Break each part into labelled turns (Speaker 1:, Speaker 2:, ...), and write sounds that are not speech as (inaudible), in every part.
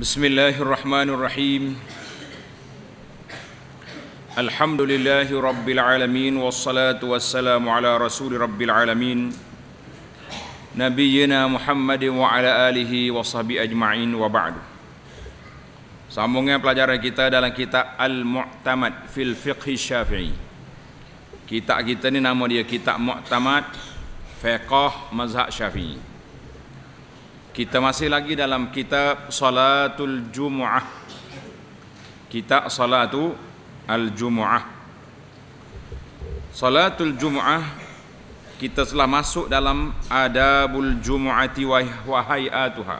Speaker 1: Bismillahirrahmanirrahim. الله الرحمن الرحيم الحمد لله رب العالمين والصلاة والسلام على رسول رب العالمين نبينا محمد وعلى آله وصحبه أجمعين Sambungnya pelajaran kita dalam kitab Al-Mu'tamad fil Fiqh Syafi'i. Kitab kita ni nama dia kitab Mu'tamad Fiqh Mazhab Syafi'i. Kita masih lagi dalam kitab Salatul Jumu'ah Kitab Salatul Al-Jumu'ah Salatul Jumu'ah Kita telah masuk dalam Adabul Jumu'ati Wahai'atuha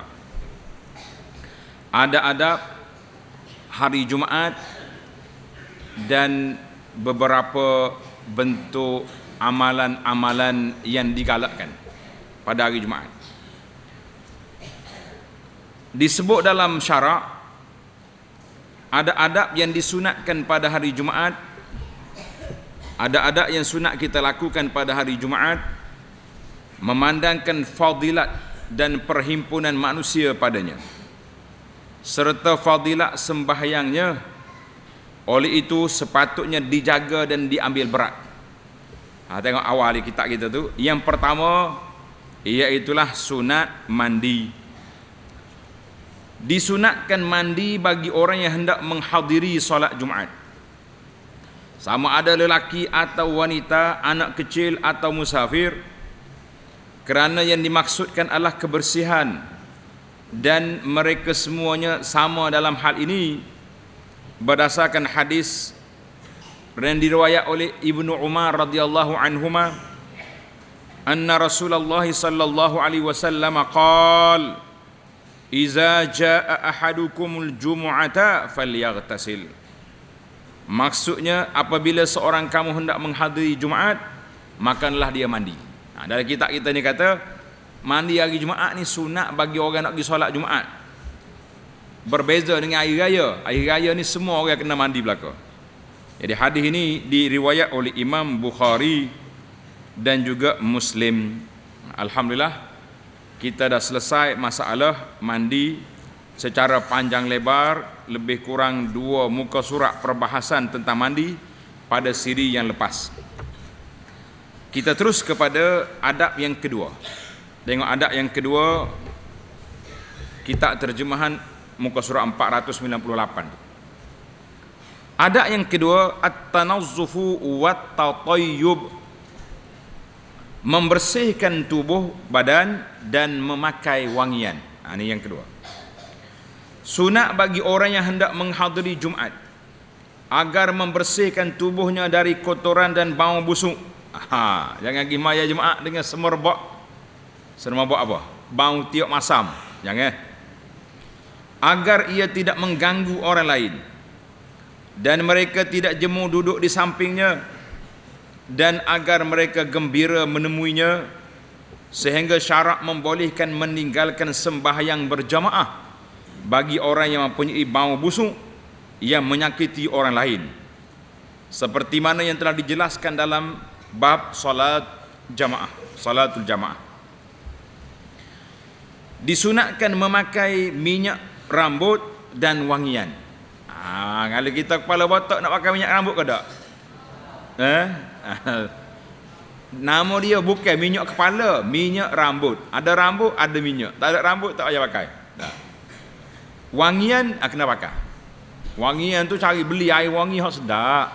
Speaker 1: Ada adab Hari Jumaat Dan Beberapa bentuk Amalan-amalan yang digalakkan Pada hari Jumaat disebut dalam syarak ada adab yang disunatkan pada hari Jumaat ada adab yang sunat kita lakukan pada hari Jumaat memandangkan fadilat dan perhimpunan manusia padanya serta fadilat sembahyangnya oleh itu sepatutnya dijaga dan diambil berat ha, tengok awal kitab kita tu yang pertama iaitulah sunat mandi disunatkan mandi bagi orang yang hendak menghadiri solat Jumaat. Sama ada lelaki atau wanita, anak kecil atau musafir. Kerana yang dimaksudkan adalah kebersihan dan mereka semuanya sama dalam hal ini berdasarkan hadis yang diriwayat oleh Ibnu Umar radhiyallahu anhuma anna Rasulullah sallallahu alaihi wasallam qala Iza ja'a ahadukumul jumu'ata falyaghtasil. Maksudnya apabila seorang kamu hendak menghadiri Jumaat, makanlah dia mandi. Nah, ha, dari kitab kita ni kata mandi hari Jumaat ni sunat bagi orang nak pergi solat Jumaat. Berbeza dengan air raya. Air raya ni semua orang kena mandi belaka. Jadi hadis ini diriwayat oleh Imam Bukhari dan juga Muslim. Alhamdulillah kita dah selesai masalah mandi secara panjang lebar lebih kurang dua muka surat perbahasan tentang mandi pada siri yang lepas. Kita terus kepada adab yang kedua. Tengok adab yang kedua kitab terjemahan muka surat 498. Adab yang kedua at-tanazzufu wat-tatayyub membersihkan tubuh badan dan memakai wangian ha, ini yang kedua sunat bagi orang yang hendak menghadiri Jumaat, agar membersihkan tubuhnya dari kotoran dan bau busuk ha, jangan pergi maya Jumat dengan semerbak semerbak apa? bau tiok masam jangan eh? agar ia tidak mengganggu orang lain dan mereka tidak jemu duduk di sampingnya dan agar mereka gembira menemuinya sehingga syarak membolehkan meninggalkan sembahyang berjamaah bagi orang yang mempunyai bau busuk yang menyakiti orang lain seperti mana yang telah dijelaskan dalam bab salat jamaah salatul jamaah disunatkan memakai minyak rambut dan wangian ha, kalau kita kepala botak nak pakai minyak rambut ke tak? Eh? (laughs) Nama dia bukan minyak kepala, minyak rambut. Ada rambut, ada minyak. Tak ada rambut, tak payah pakai. Tak. Wangian, ah, kena pakai. Wangian tu cari beli air wangi yang sedap.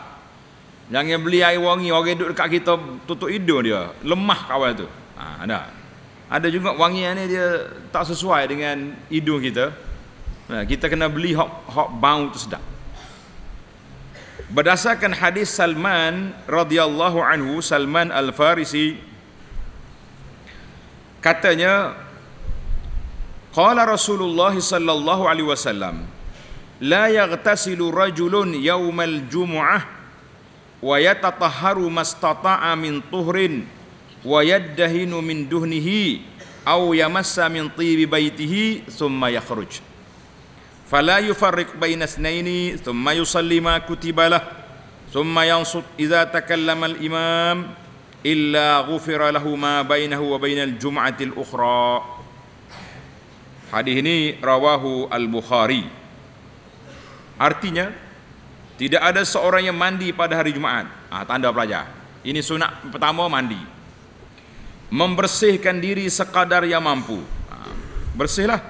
Speaker 1: Jangan beli air wangi, orang duduk dekat kita tutup hidung dia. Lemah kawal tu. Ha, ada. Ada juga wangian ni dia tak sesuai dengan hidung kita. Nah, ha, kita kena beli hok hok bau tu sedap. Berdasarkan hadis Salman radhiyallahu anhu Salman Al Farisi katanya qala Rasulullah sallallahu alaihi wasallam la yaghtasilu rajulun yaumal jumu'ah wa yatataharu mastata'a min tuhrin wa yaddahinu min duhnihi aw yamassa min tibi baitihi thumma yakhruj فلا يفرق بين اثنين ثم يصلي ما كتب له ثم ينصت إذا تكلم الإمام إلا غفر له ما بينه وبين الجمعة الأخرى Hadis ini rawahu Al-Bukhari Artinya Tidak ada seorang yang mandi pada hari Jumaat ah, Tanda pelajar Ini sunat pertama mandi Membersihkan diri sekadar yang mampu ah, Bersihlah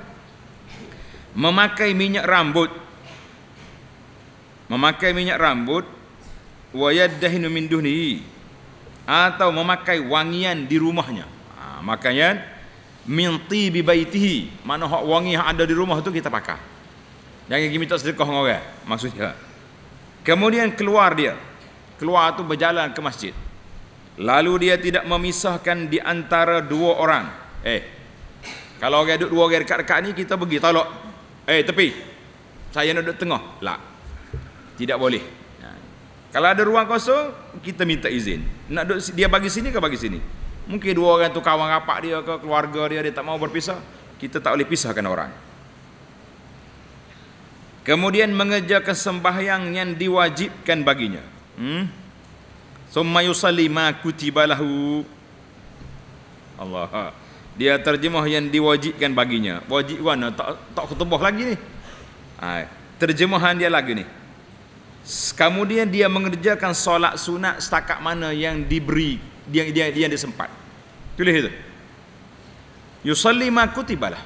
Speaker 1: memakai minyak rambut memakai minyak rambut wa yaddahinu min duhnihi atau memakai wangian di rumahnya ha, makanya min tibi baitihi mana hak wangi yang ada di rumah tu kita pakai jangan kita minta sedekah dengan orang maksudnya kemudian keluar dia keluar tu berjalan ke masjid lalu dia tidak memisahkan di antara dua orang eh kalau orang duduk dua orang dekat-dekat ni kita pergi tolak Eh tepi Saya nak duduk tengah Lah Tidak boleh ha. Kalau ada ruang kosong Kita minta izin Nak duduk dia bagi sini ke bagi sini Mungkin dua orang tu kawan rapat dia ke keluarga dia Dia tak mau berpisah Kita tak boleh pisahkan orang Kemudian mengerjakan sembahyang yang diwajibkan baginya. Hmm? Summa yusalli ma kutibalahu. Allah dia terjemah yang diwajibkan baginya wajib mana tak tak ketubah lagi ni ha, terjemahan dia lagi ni kemudian dia mengerjakan solat sunat setakat mana yang diberi dia dia dia disempat tulis itu yusalli ma kutibalah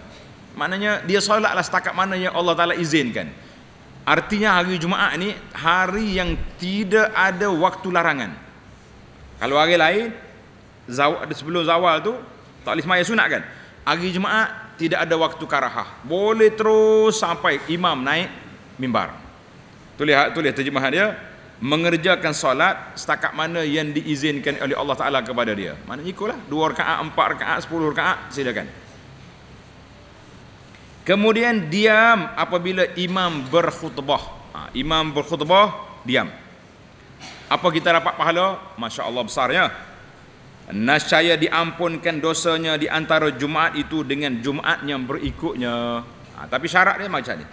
Speaker 1: maknanya dia solatlah setakat mana yang Allah Taala izinkan artinya hari Jumaat ni hari yang tidak ada waktu larangan kalau hari lain zawal, sebelum zawal tu tak boleh semayang sunat kan? Hari Jumaat tidak ada waktu karahah. Boleh terus sampai imam naik mimbar. Tu lihat, tu terjemahan dia. Mengerjakan solat setakat mana yang diizinkan oleh Allah Ta'ala kepada dia. Mana ikutlah. Dua rakaat, empat rakaat, sepuluh rakaat. Silakan. Kemudian diam apabila imam berkhutbah. Ha, imam berkhutbah, diam. Apa kita dapat pahala? Masya Allah besarnya nascaya diampunkan dosanya di antara Jumaat itu dengan Jumaat yang berikutnya. Ha, tapi syarat dia macam ni.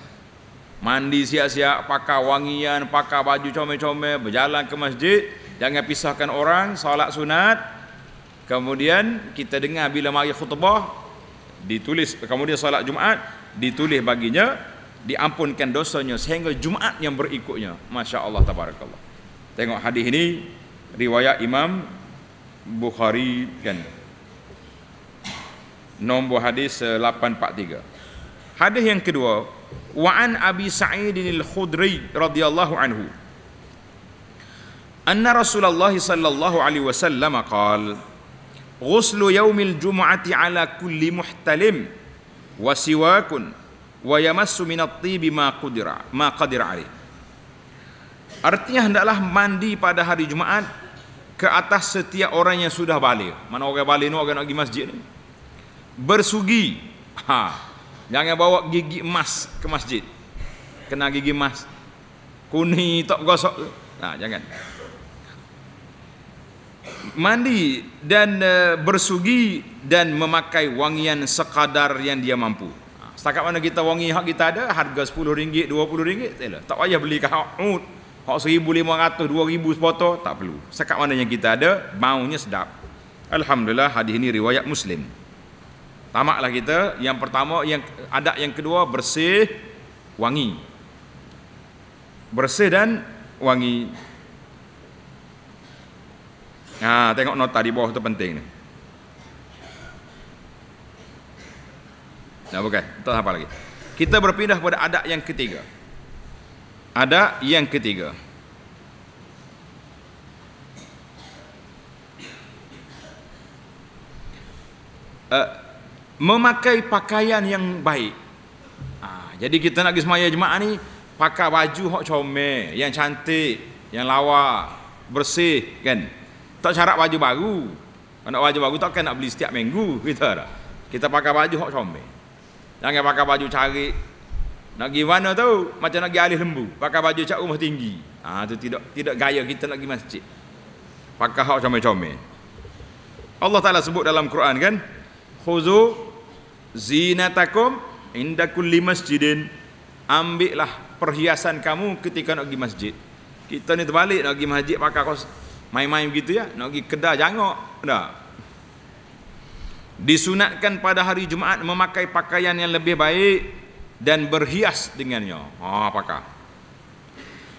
Speaker 1: Mandi siap-siap, pakai wangian, pakai baju comel-comel, berjalan ke masjid, jangan pisahkan orang, solat sunat. Kemudian kita dengar bila mari khutbah ditulis kemudian solat Jumaat ditulis baginya diampunkan dosanya sehingga Jumaat yang berikutnya. Masya-Allah tabarakallah. Tengok hadis ini riwayat Imam Bukhari kan nombor hadis 843 eh, hadis yang kedua wa an abi sa'id al khudri radhiyallahu anhu anna rasulullah sallallahu alaihi wasallam qaal غسل يوم الجمعة على كل محتلم وسواك ويمس من الطيب Ma قدر Ma قدر عليه. Artinya hendaklah mandi pada hari Jumaat ke atas setiap orang yang sudah balik mana orang balik ni orang nak pergi masjid ni bersugi ha. jangan bawa gigi emas ke masjid kena gigi emas kuni tak gosok ha, jangan mandi dan uh, bersugi dan memakai wangian sekadar yang dia mampu ha, setakat mana kita wangi hak kita ada harga 10 ringgit 20 ringgit lah. tak payah beli kahut Hak 1500 2000 sepotong tak perlu. Sekat mana yang kita ada, baunya sedap. Alhamdulillah hadis ini riwayat Muslim. Tamaklah kita yang pertama yang adab yang kedua bersih wangi. Bersih dan wangi. Ha, tengok nota di bawah tu penting ni. Nah, bukan. Tak apa lagi. Kita berpindah pada adab yang ketiga ada yang ketiga Uh, memakai pakaian yang baik. Uh, jadi kita nak gismaya jemaah ni pakai baju hok comel yang cantik, yang lawa, bersih kan. Tak syarat baju baru. Nak baju baru tak kan nak beli setiap minggu kita (laughs) Kita pakai baju hok come. Jangan pakai baju cari nak pergi mana tahu? Macam nak pergi alih lembu. Pakai baju cak rumah tinggi. Ah ha, tu tidak tidak gaya kita nak pergi masjid. Pakai hak comel-comel. Allah Ta'ala sebut dalam Quran kan? Khuzu zinatakum inda kulli masjidin. Ambillah perhiasan kamu ketika nak pergi masjid. Kita ni terbalik nak pergi masjid pakai kos main-main begitu ya. Nak pergi kedai jangok. Dah. Disunatkan pada hari Jumaat memakai pakaian yang lebih baik dan berhias dengannya. Ha, apakah?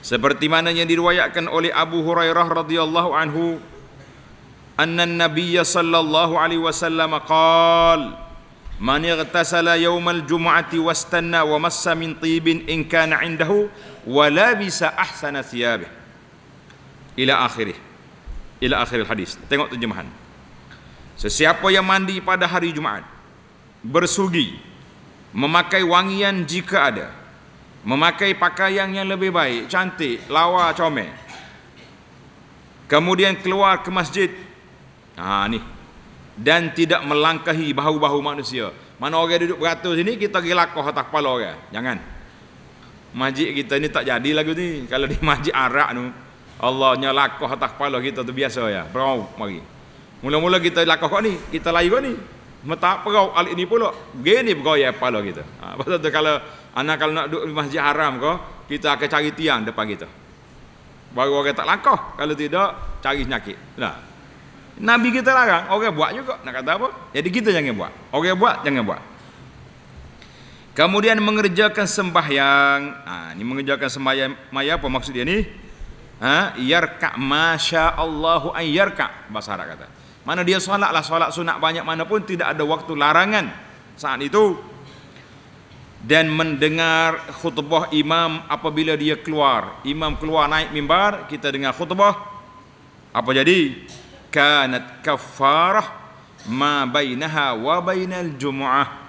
Speaker 1: Seperti mana yang diriwayatkan oleh Abu Hurairah radhiyallahu anhu, anna Nabiy sallallahu alaihi wasallam qaal Man ightasala yawm al-jum'ati wastanna wa massa min tibin in kana 'indahu wa labisa ahsana thiyabih ila akhirih ila akhir hadis tengok terjemahan sesiapa yang mandi pada hari Jumaat bersugi memakai wangian jika ada memakai pakaian yang lebih baik cantik lawa comel kemudian keluar ke masjid ha ni dan tidak melangkahi bahu-bahu manusia mana orang duduk beratus sini kita pergi lakoh atas kepala orang jangan masjid kita ni tak jadi lagi ni kalau di masjid Arab tu Allah nyalakoh atas kepala kita tu biasa ya berau mari mula-mula kita lakoh kau ni kita layu kau ni Metak perau alik ni pula. Gini bergoyah kepala kita. Ha, pasal tu kalau anak kalau nak duduk di masjid haram kau, kita akan cari tiang depan kita. Baru orang tak langkah. Kalau tidak, cari penyakit. Nah. Nabi kita larang, orang buat juga. Nak kata apa? Jadi kita jangan buat. Orang buat, jangan buat. Kemudian mengerjakan sembahyang. Ha, ini mengerjakan sembahyang. Maya apa maksud dia ni? Ha, yarka masya Allahu an yarka. Bahasa Arab kata. Mana dia lah solat sunat banyak mana pun tidak ada waktu larangan saat itu dan mendengar khutbah imam apabila dia keluar imam keluar naik mimbar kita dengar khutbah apa jadi kanat kafarah ma bainaha wa bainal jumuah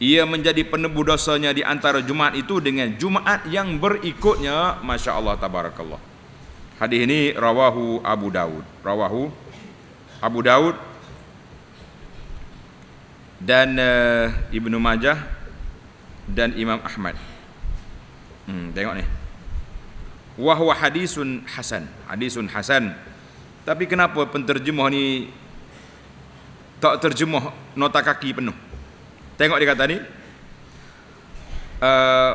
Speaker 1: ia menjadi penebu dosanya di antara Jumaat itu dengan Jumaat yang berikutnya Masya Allah Tabarakallah Hadis ini rawahu Abu Daud rawahu Abu Daud dan uh, Ibnu Majah dan Imam Ahmad. Hmm, tengok ni. Wahwa hadisun hasan, hadisun hasan. Tapi kenapa penterjemah ni tak terjemah nota kaki penuh? Tengok dia kata ni. Uh,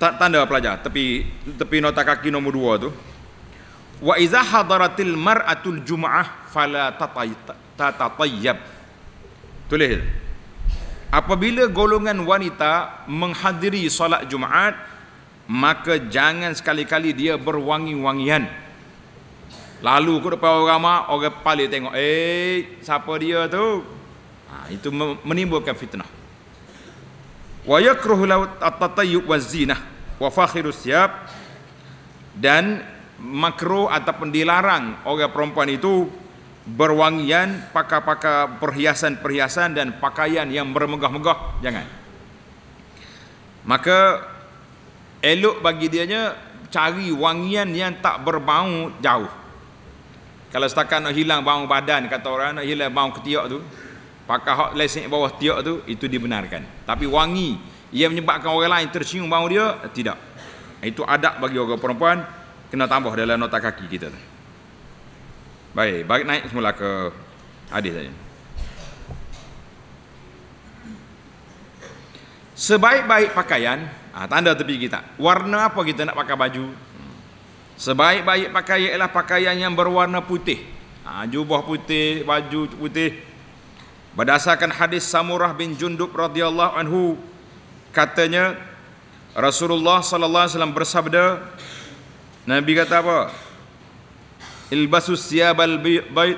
Speaker 1: tanda pelajar tapi tapi nota kaki nombor 2 tu wa idza hadaratil mar'atul jum'ah fala tatayyab tulis apabila golongan wanita menghadiri solat jumaat maka jangan sekali-kali dia berwangi-wangian lalu ke depan orang ramai orang paling tengok eh siapa dia tu ha, itu menimbulkan fitnah wa yakruhu at-tatayyub wa zinah wa fakhiru siyab dan makruh ataupun dilarang orang perempuan itu berwangian pakai-pakai perhiasan-perhiasan dan pakaian yang bermegah-megah jangan maka elok bagi dianya cari wangian yang tak berbau jauh kalau setakat nak hilang bau badan kata orang nak hilang bau ketiak tu pakai hak lesik bawah tiak tu itu dibenarkan tapi wangi yang menyebabkan orang lain tercium bau dia tidak itu adab bagi orang perempuan kena tambah dalam nota kaki kita tu. Baik, baik naik semula ke hadis saja. Sebaik-baik pakaian, ah, tanda tepi kita. Warna apa kita nak pakai baju? Sebaik-baik pakaian ialah pakaian yang berwarna putih. Ah, jubah putih, baju putih. Berdasarkan hadis Samurah bin Jundub radhiyallahu anhu katanya Rasulullah sallallahu alaihi wasallam bersabda, Nabi kata apa? Ilbasus siyabal bait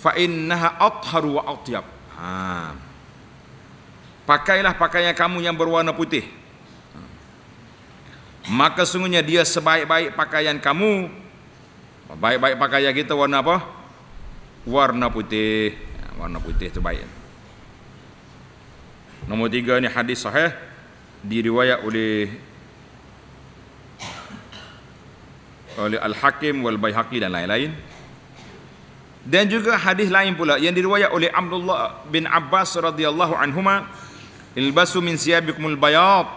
Speaker 1: fa innaha atharu wa atyab. Ha. Pakailah pakaian kamu yang berwarna putih. Ha. Maka sungguhnya dia sebaik-baik pakaian kamu. Baik-baik pakaian kita warna apa? Warna putih. Ha, warna putih itu baik. Nomor tiga ini hadis sahih. Diriwayat oleh oleh Al-Hakim wal Baihaqi dan lain-lain. Dan juga hadis lain pula yang diriwayat oleh Abdullah bin Abbas radhiyallahu anhuma, "Ilbasu min siyabikumul bayad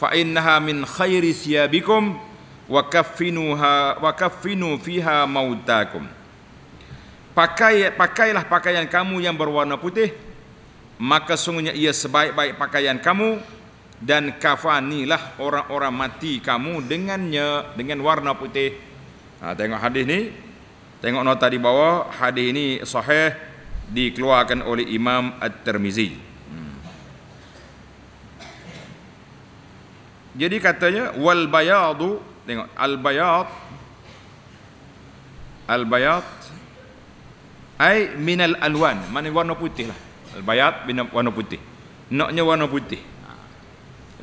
Speaker 1: fa innaha min khairi siyabikum wa kaffinuha wa kaffinu fiha mautakum." Pakai pakailah pakaian kamu yang berwarna putih maka sungguhnya ia sebaik-baik pakaian kamu dan kafanilah orang-orang mati kamu dengannya dengan warna putih. Ha, tengok hadis ni. Tengok nota di bawah, hadis ni sahih dikeluarkan oleh Imam At-Tirmizi. Hmm. Jadi katanya wal bayadu tengok al bayad al bayad ai min al alwan, mana warna putih lah. Al bayad bina warna putih. Naknya warna putih.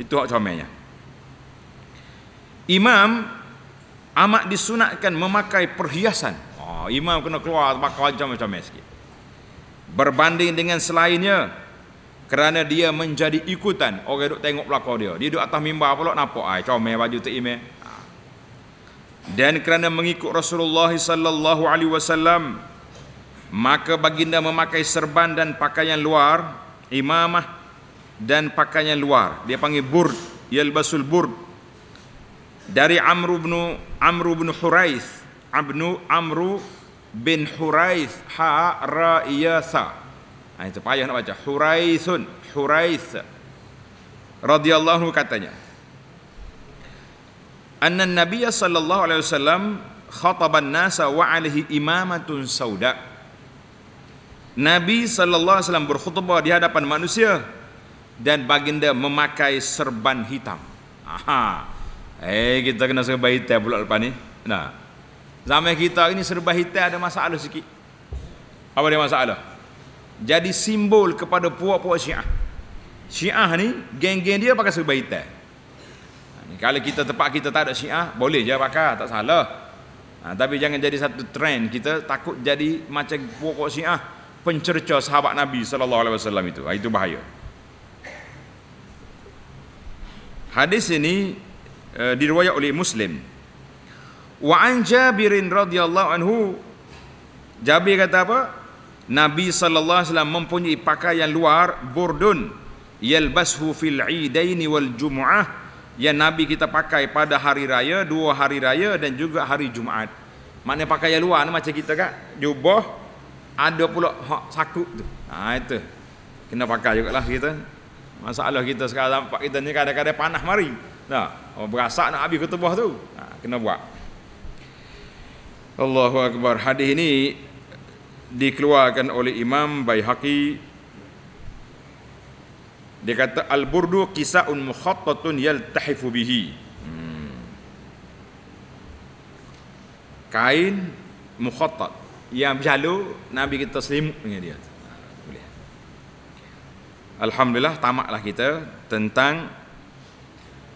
Speaker 1: Itu hak comelnya. Imam amat disunatkan memakai perhiasan. Oh, imam kena keluar pakai macam-macam sikit. Berbanding dengan selainnya kerana dia menjadi ikutan orang duk tengok belakang dia. Dia duduk atas mimbar pula nampak ai comel baju tu imam. Ha. Dan kerana mengikut Rasulullah sallallahu alaihi wasallam maka baginda memakai serban dan pakaian luar imamah dan pakaian luar dia panggil burd yalbasul burd dari Amr bin Amr bin Huraith Abnu Amr bin Huraith ha ra ya sa ha, itu payah nak baca Huraithun Huraith radhiyallahu katanya anna nabiyya sallallahu alaihi wasallam khataba nasa wa alaihi imamatun sauda Nabi sallallahu alaihi wasallam berkhutbah di hadapan manusia dan baginda memakai serban hitam. Aha. Eh kita kena serba hitam pula lepas ni. Nah. Zaman kita ini serba hitam ada masalah sikit. Apa dia masalah? Jadi simbol kepada puak-puak Syiah. Syiah ni geng-geng dia pakai serba hitam. kalau kita tempat kita tak ada Syiah, boleh je pakai, tak salah. Ha, tapi jangan jadi satu trend kita takut jadi macam puak-puak Syiah pencerca sahabat Nabi sallallahu alaihi wasallam itu. Ha, itu bahaya. Hadis ini uh, diriwayat oleh Muslim. Wa an Jabirin radhiyallahu anhu Jabir kata apa? Nabi sallallahu alaihi wasallam mempunyai pakaian luar burdun yalbashu fil idaini wal jumuah yang Nabi kita pakai pada hari raya, dua hari raya dan juga hari Jumaat. Maknanya pakaian luar ni macam kita kak jubah ada pula hak sakut tu. Ha itu. Kena pakai jugaklah kita. Masalah kita sekarang nampak kita ni kadang-kadang panah mari. Nah, oh, berasak nak habis ketubah tu. Nah, kena buat. Allahu Akbar. Hadis ini dikeluarkan oleh Imam Baihaqi. Dia kata al-burdu qisa'un mukhattatun yaltahifu bihi. Hmm. Kain mukhattat yang berjalu Nabi kita selimut dengan dia. Tu. Alhamdulillah tamaklah kita tentang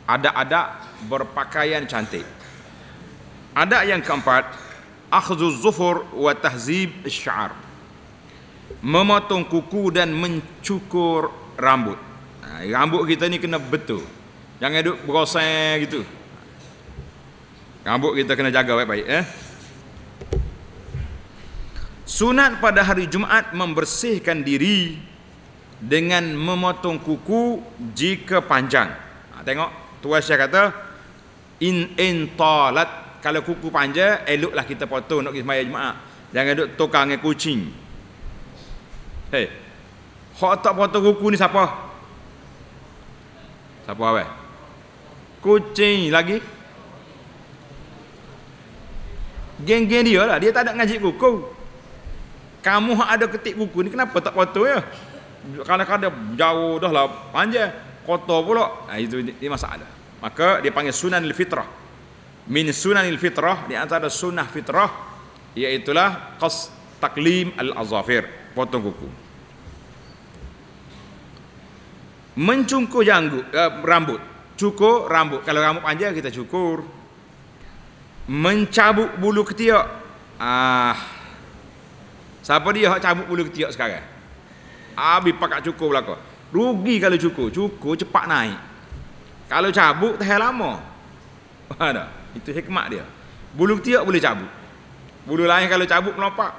Speaker 1: ada-ada berpakaian cantik. Ada yang keempat, akhzu zufur wa tahzib syar. Memotong kuku dan mencukur rambut. Ha, rambut kita ni kena betul. Jangan duk berosai gitu. Rambut kita kena jaga baik-baik eh. Sunat pada hari Jumaat membersihkan diri dengan memotong kuku jika panjang. Ha, tengok tuan saya kata in in talat kalau kuku panjang eloklah kita potong nak kita jumaat. Jangan duk tukar dengan kucing. Hei. Hak tak potong kuku ni siapa? Siapa awe? Kucing lagi. Geng-geng dia lah dia tak ada ngaji kuku. Kamu hak ada ketik kuku ni kenapa tak potong ya? kadang-kadang jauh dah lah panjang eh? kotor pula nah, itu dia masalah maka dia panggil sunanil fitrah min sunanil fitrah di antara sunnah fitrah iaitulah qas taklim al azafir potong kuku Mencukur janggut eh, rambut cukur rambut kalau rambut panjang kita cukur mencabut bulu ketiak ah siapa dia hak cabut bulu ketiak sekarang Habis pakat cukur belaka. Rugi kalau cukur. Cukur cepat naik. Kalau cabut tahan lama. Mana? Itu hikmat dia. Bulu tiak boleh cabut. Bulu lain kalau cabut melompat.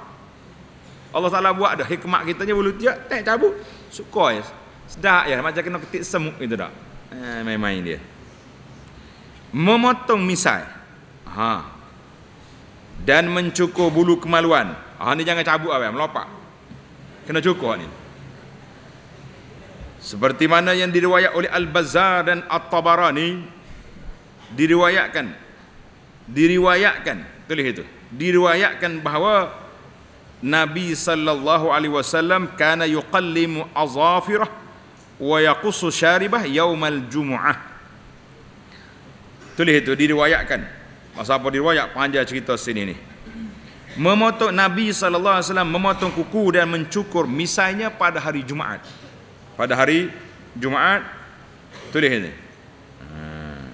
Speaker 1: Allah Taala buat dah hikmat kita ni bulu tiak tak cabut. Suka ya. Sedap ya macam kena ketik semut gitu dah. Eh main-main dia. Memotong misai. Ha. Dan mencukur bulu kemaluan. Ha ni jangan cabut awal melompat. Kena cukur ni seperti mana yang diriwayat oleh Al-Bazzar dan At-Tabarani diriwayatkan diriwayatkan tulis itu diriwayatkan bahawa Nabi sallallahu alaihi wasallam kana yuqallimu azafirah wa yaqussu sharibah yaumal jumuah tulis itu diriwayatkan masa apa diriwayat panjang cerita sini ni memotong Nabi sallallahu alaihi wasallam memotong kuku dan mencukur misalnya pada hari Jumaat pada hari Jumaat tulis ini. Hmm.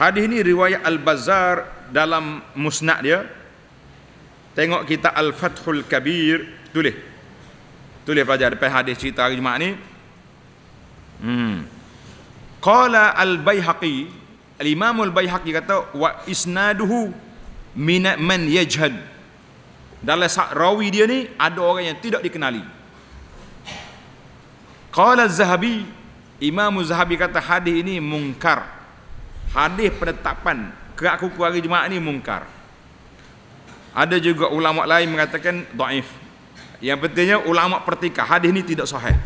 Speaker 1: Hadis ini riwayat Al-Bazzar dalam musnad dia. Tengok kita Al-Fathul Kabir tulis. Tulis pelajar depan hadis cerita hari Jumaat ini. Hmm. Qala Al-Baihaqi, Al-Imam Al-Baihaqi kata wa isnaduhu min man yajhad. Dalam rawi dia ni ada orang yang tidak dikenali. Qala Zahabi Imam Zahabi kata hadis ini mungkar Hadis penetapan Kerak kuku hari Jumaat ini mungkar Ada juga ulama lain mengatakan Do'if Yang pentingnya ulama pertika Hadis ini tidak sahih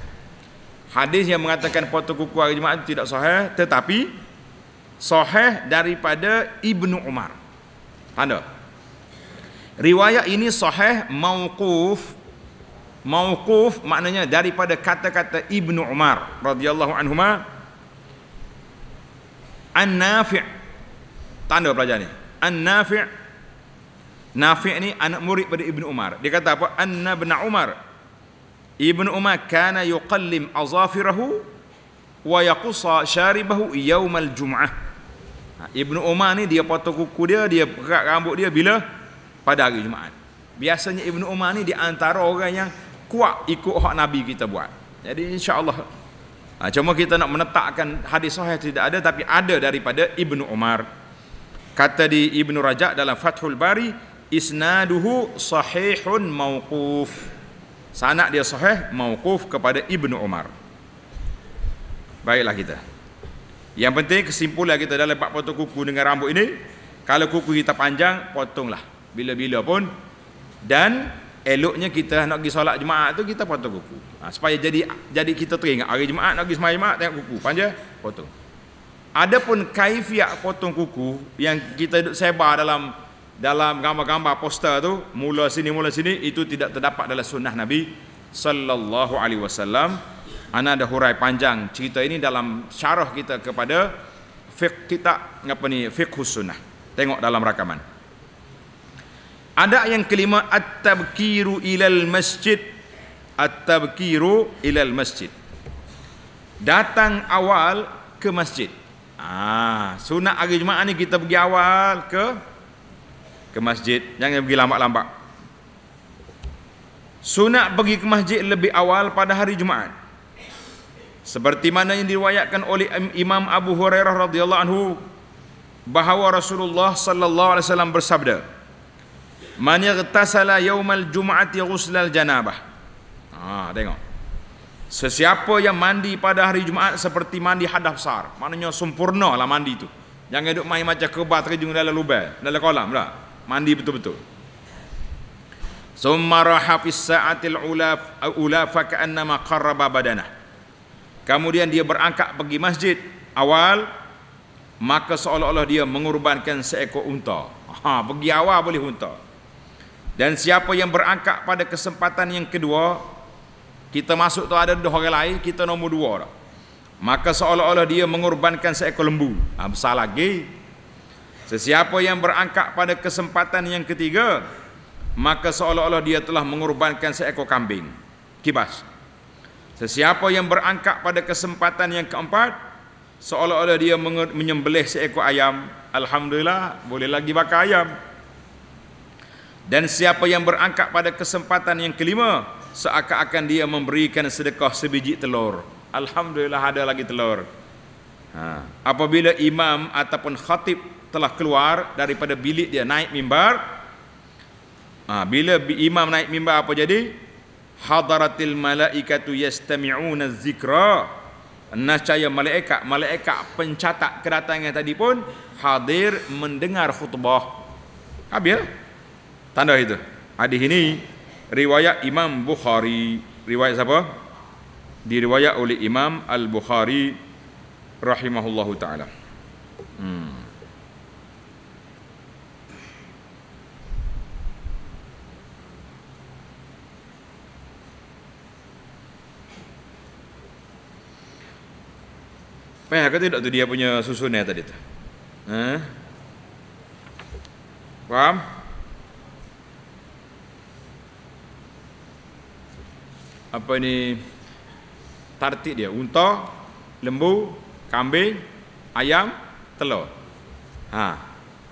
Speaker 1: Hadis yang mengatakan potong kuku hari Jumaat itu tidak sahih Tetapi Sahih daripada Ibnu Umar Tanda Riwayat ini sahih Mauquf mauquf maknanya daripada kata-kata Ibnu Umar radhiyallahu anhuma An-Nafi' tanda pelajar ni An-Nafi' Nafi' ni anak murid pada Ibnu Umar dia kata apa Anna bin Umar Ibnu Umar kana yuqallim azafirahu wa yaqsa sharibahu yaumal jum'ah ha, Ibnu Umar ni dia potong kuku dia dia kerat rambut dia bila pada hari Jumaat biasanya Ibnu Umar ni di antara orang yang kuat ikut hak Nabi kita buat. Jadi insyaAllah. Ha, cuma kita nak menetapkan hadis sahih tidak ada tapi ada daripada Ibnu Umar. Kata di Ibnu Rajak dalam Fathul Bari, Isnaduhu sahihun mauquf. Sanak dia sahih mauquf kepada Ibnu Umar. Baiklah kita. Yang penting kesimpulan kita dalam pak potong kuku dengan rambut ini, kalau kuku kita panjang, potonglah bila-bila pun dan eloknya kita nak pergi solat jemaah tu kita potong kuku ha, supaya jadi jadi kita teringat hari jemaah nak pergi semayang jemaah tengok kuku panja potong adapun kaifiat potong kuku yang kita duk sebar dalam dalam gambar-gambar poster tu mula sini mula sini itu tidak terdapat dalam sunnah Nabi sallallahu alaihi wasallam ana ada hurai panjang cerita ini dalam syarah kita kepada fiqh kita apa ni fiqh sunnah tengok dalam rakaman ada yang kelima at-tabkiru ilal masjid at-tabkiru ilal masjid. Datang awal ke masjid. Ah, sunat hari Jumaat ni kita pergi awal ke ke masjid. Jangan pergi lambat-lambat. Sunat pergi ke masjid lebih awal pada hari Jumaat. Seperti mana yang diriwayatkan oleh Imam Abu Hurairah radhiyallahu anhu bahawa Rasulullah sallallahu alaihi wasallam bersabda, man yaghtasala yaumal jum'ati ghuslal janabah ha tengok sesiapa yang mandi pada hari jumaat seperti mandi hadas besar maknanya sempurnalah mandi itu. jangan duk main macam kebah terjun dalam lubang dalam kolam dah mandi betul-betul summa raha fis sa'atil ulaf ula fa ka'annama qarraba badanah kemudian dia berangkat pergi masjid awal maka seolah-olah dia mengorbankan seekor unta ha pergi awal boleh unta dan siapa yang berangkat pada kesempatan yang kedua, kita masuk tu ada dua orang lain, kita nombor dua dah. Maka seolah-olah dia mengorbankan seekor lembu. Ah besar lagi. Sesiapa yang berangkat pada kesempatan yang ketiga, maka seolah-olah dia telah mengorbankan seekor kambing. Kibas. Sesiapa yang berangkat pada kesempatan yang keempat, seolah-olah dia menyembelih seekor ayam. Alhamdulillah, boleh lagi bakar ayam. Dan siapa yang berangkat pada kesempatan yang kelima, seakan-akan dia memberikan sedekah sebiji telur. Alhamdulillah ada lagi telur. Ha. Apabila imam ataupun khatib telah keluar daripada bilik dia naik mimbar, ha. bila imam naik mimbar apa jadi? Hadaratil malaikatu yastami'una zikra. Nascaya malaikat, malaikat pencatat kedatangan tadi pun hadir mendengar khutbah. Habis lah tanda itu hadis ini riwayat Imam Bukhari riwayat siapa diriwayat oleh Imam Al Bukhari rahimahullahu taala hmm. Payah ke tidak tu dia punya susunnya tadi tu? Eh? Faham? apa ni tartik dia unta lembu kambing ayam telur ha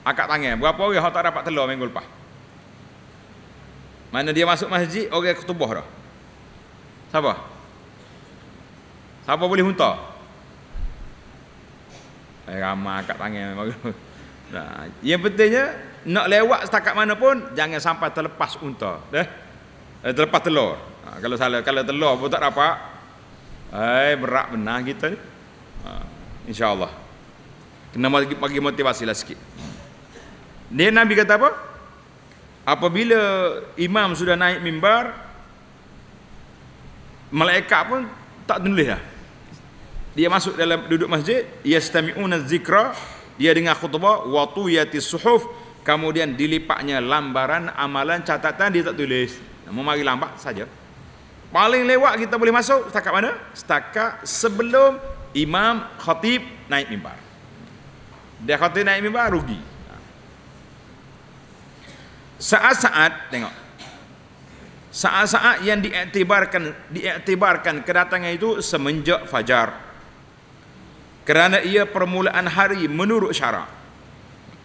Speaker 1: akak tangan berapa orang hok tak dapat telur minggu lepas mana dia masuk masjid orang kutubah dah siapa siapa boleh unta Eh, ramai akak tangan (laughs) nah, yang pentingnya nak lewat setakat mana pun jangan sampai terlepas unta deh. Eh, terlepas telur. Ha, kalau salah, kalau telur pun tak dapat. Eh, berat benar kita ni. Ha, InsyaAllah. Kena bagi, bagi motivasi lah sikit. Dia Nabi kata apa? Apabila imam sudah naik mimbar, malaikat pun tak tulis lah. Dia masuk dalam duduk masjid, ia setami'una zikra, dia dengar khutbah, watu yati suhuf, kemudian dilipatnya lambaran amalan catatan dia tak tulis. Namun mari lambat saja. Paling lewat kita boleh masuk setakat mana? Setakat sebelum imam khatib naik mimbar. Dia khatib naik mimbar rugi. Saat-saat tengok. Saat-saat yang diiktibarkan diiktibarkan kedatangan itu semenjak fajar. Kerana ia permulaan hari menurut syarak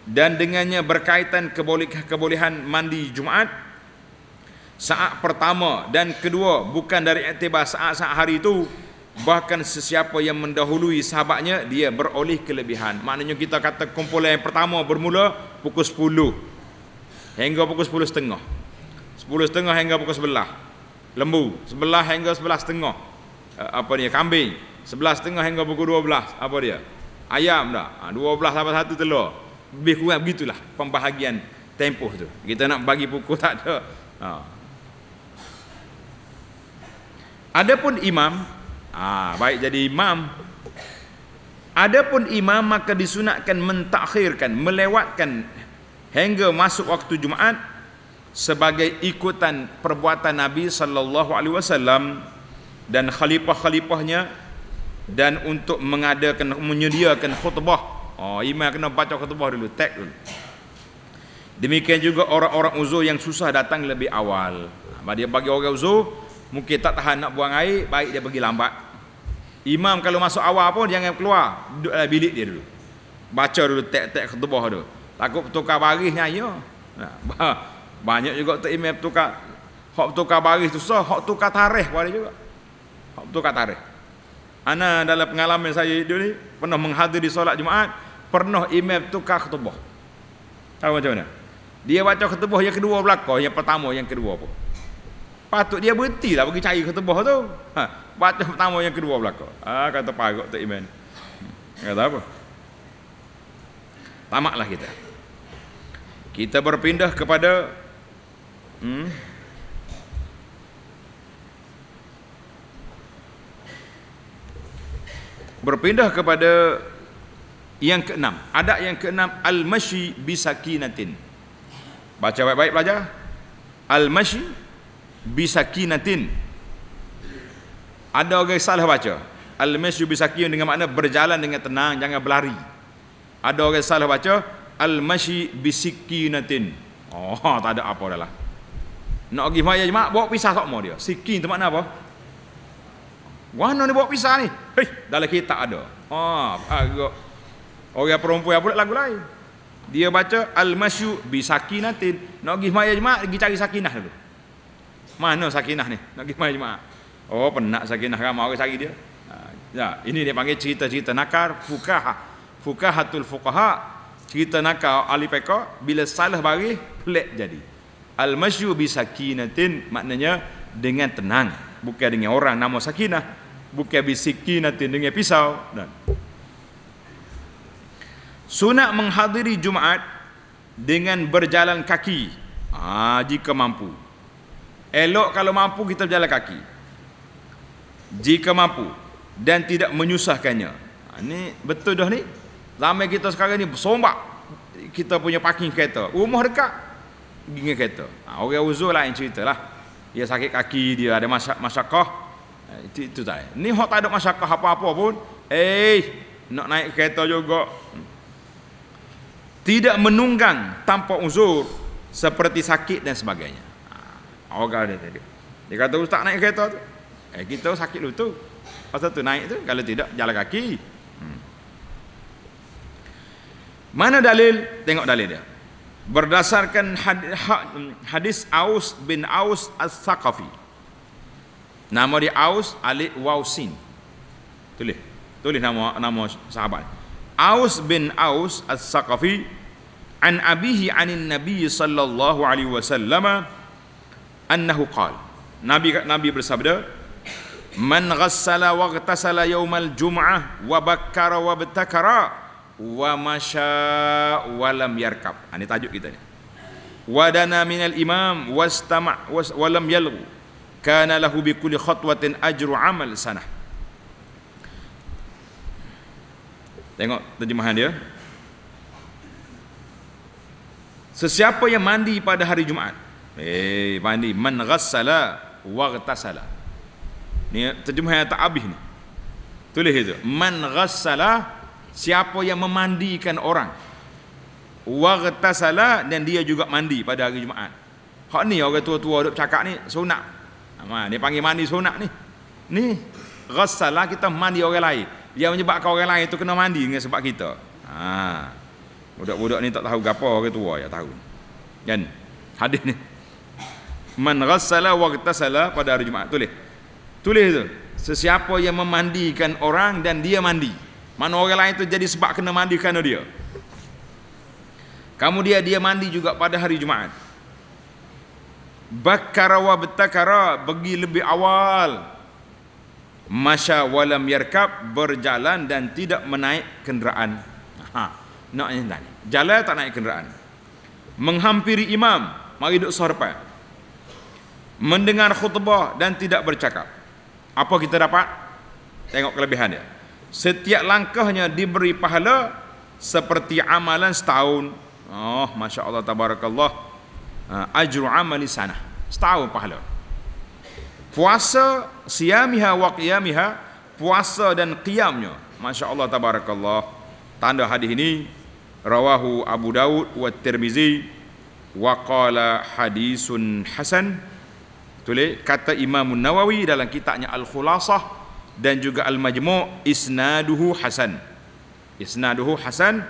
Speaker 1: dan dengannya berkaitan kebolehan mandi Jumaat saat pertama dan kedua bukan dari iktibar saat-saat hari itu bahkan sesiapa yang mendahului sahabatnya dia beroleh kelebihan maknanya kita kata kumpulan yang pertama bermula pukul 10 hingga pukul 10.30 10.30 hingga pukul 11 lembu 11 hingga 11.30 uh, eh, apa dia kambing 11.30 hingga pukul 12 apa dia ayam dah uh, 12 sampai satu telur lebih kurang begitulah pembahagian tempoh tu kita nak bagi pukul (laughs) tak ada uh. Adapun imam, ah baik jadi imam. Adapun imam maka disunatkan mentakhirkan, melewatkan hingga masuk waktu Jumaat sebagai ikutan perbuatan Nabi sallallahu alaihi wasallam dan khalifah-khalifahnya dan untuk mengadakan menyediakan khutbah. Oh, imam kena baca khutbah dulu, tag dulu. Demikian juga orang-orang uzur yang susah datang lebih awal. bagi orang uzur mungkin tak tahan nak buang air baik dia pergi lambat imam kalau masuk awal pun jangan keluar duduk dalam bilik dia dulu baca dulu tek-tek khutbah tu takut bertukar baris nyanyi nah, banyak juga tu imam bertukar hok bertukar baris tu susah hok tukar tarikh pun juga hok bertukar tarikh ana dalam pengalaman saya dulu ni pernah menghadiri solat jumaat pernah imam bertukar khutbah tahu macam mana dia baca khutbah yang kedua belakang yang pertama yang kedua pun patut dia berhenti lah pergi cari khutbah tu ha, Patut pertama yang kedua belaka ha, kata parok tak iman hmm, kata apa tamaklah kita kita berpindah kepada hmm, berpindah kepada yang keenam ada yang keenam al-mashi bisakinatin baca baik-baik pelajar al-mashi bisakinatin ada orang salah baca al-mashyu bisakin dengan makna berjalan dengan tenang jangan berlari ada orang salah baca al-mashyi bisikinatin oh (laughs) tak ada apa dah lah nak pergi maya jemaah bawa pisah sok mau dia sikin tu makna apa mana ni bawa pisah ni hei dalam kita ada oh, agak orang perempuan pula lagu lain dia baca al-mashyu bisakinatin nak pergi maya jemaah pergi cari sakinah dulu mana Sakinah ni? Nak gimana? jemaah. Oh, penak Sakinah kan? Mau cari dia. Ha, ya, ini dia panggil cerita-cerita nakar fukaha. Fukahatul fuqaha. Cerita nakar ahli fiqh bila salah baris pelik jadi. Al masyu bi sakinatin maknanya dengan tenang, bukan dengan orang nama Sakinah, bukan bi sakinatin dengan pisau dan Sunat menghadiri Jumaat dengan berjalan kaki. Ah, jika mampu. Elok kalau mampu kita berjalan kaki. Jika mampu dan tidak menyusahkannya. Ini ha, betul dah ni. Lama kita sekarang ni bersombak kita punya parking kereta. Rumah dekat dengan kereta. Ha, orang uzur lain cerita lah. Dia sakit kaki, dia ada masak masakah. Ha, itu, itu tak. Ni hok tak ada masakah apa-apa pun. Eh, nak naik kereta juga. Tidak menunggang tanpa uzur seperti sakit dan sebagainya. Awal ah, dia tadi. Dia kata ustaz naik kereta tu. Eh kita sakit lutut. Pasal tu naik tu kalau tidak jalan kaki. Hmm. Mana dalil? Tengok dalil dia. Berdasarkan ha-, hadis Aus bin Aus As-Saqafi. Nama dia Aus Alif wausin Tulis. Tulis nama nama sahabat. Aus bin Aus As-Saqafi an abihi anin nabi sallallahu alaihi wasallam annahu qala nabi nabi bersabda man ghassala wa ghtasala yawmal jum'ah wa bakkara wa btakara wa masya wa lam yarkab Ani ha, tajuk kita ni wa dana al imam wastama wa lam yalghu kana lahu bi kulli khatwatin ajru amal sanah tengok terjemahan dia sesiapa yang mandi pada hari jumaat Eh, mandi man ghassala waghtasala. Ni terjemah yang tak habis ni. Tulis itu. Man ghassala siapa yang memandikan orang. Waghtasala dan dia juga mandi pada hari Jumaat. Hak ni orang tua-tua duk cakap ni sunat. Ha, dia panggil mandi sunat ni. Ni ghassala kita mandi orang lain. Dia menyebabkan orang lain itu kena mandi dengan sebab kita. Ha. Budak-budak ni tak tahu gapo orang tua ya tahu. Kan? Hadis ni man ghassala wa ghtasala pada hari Jumaat tulis tulis tu sesiapa yang memandikan orang dan dia mandi mana orang lain tu jadi sebab kena mandikan dia kamu dia dia mandi juga pada hari Jumaat bakara wa betakara bagi lebih awal masya walam yarkab berjalan dan tidak menaik kenderaan ha nak jalan tak naik kenderaan menghampiri imam mari duduk sorpan mendengar khutbah dan tidak bercakap. Apa kita dapat? Tengok kelebihannya. Setiap langkahnya diberi pahala seperti amalan setahun. Oh, masya Allah, tabarakallah. Ah, ajru amali sana. Setahun pahala. Puasa siyamiha wa qiyamiha. Puasa dan qiyamnya. Masya Allah, tabarakallah. Tanda hadis ini. Rawahu Abu Dawud, wa Tirmizi. Wa qala hadisun Hasan tulis kata Imam Nawawi dalam kitabnya Al-Khulasah dan juga Al-Majmu' isnaduhu hasan isnaduhu hasan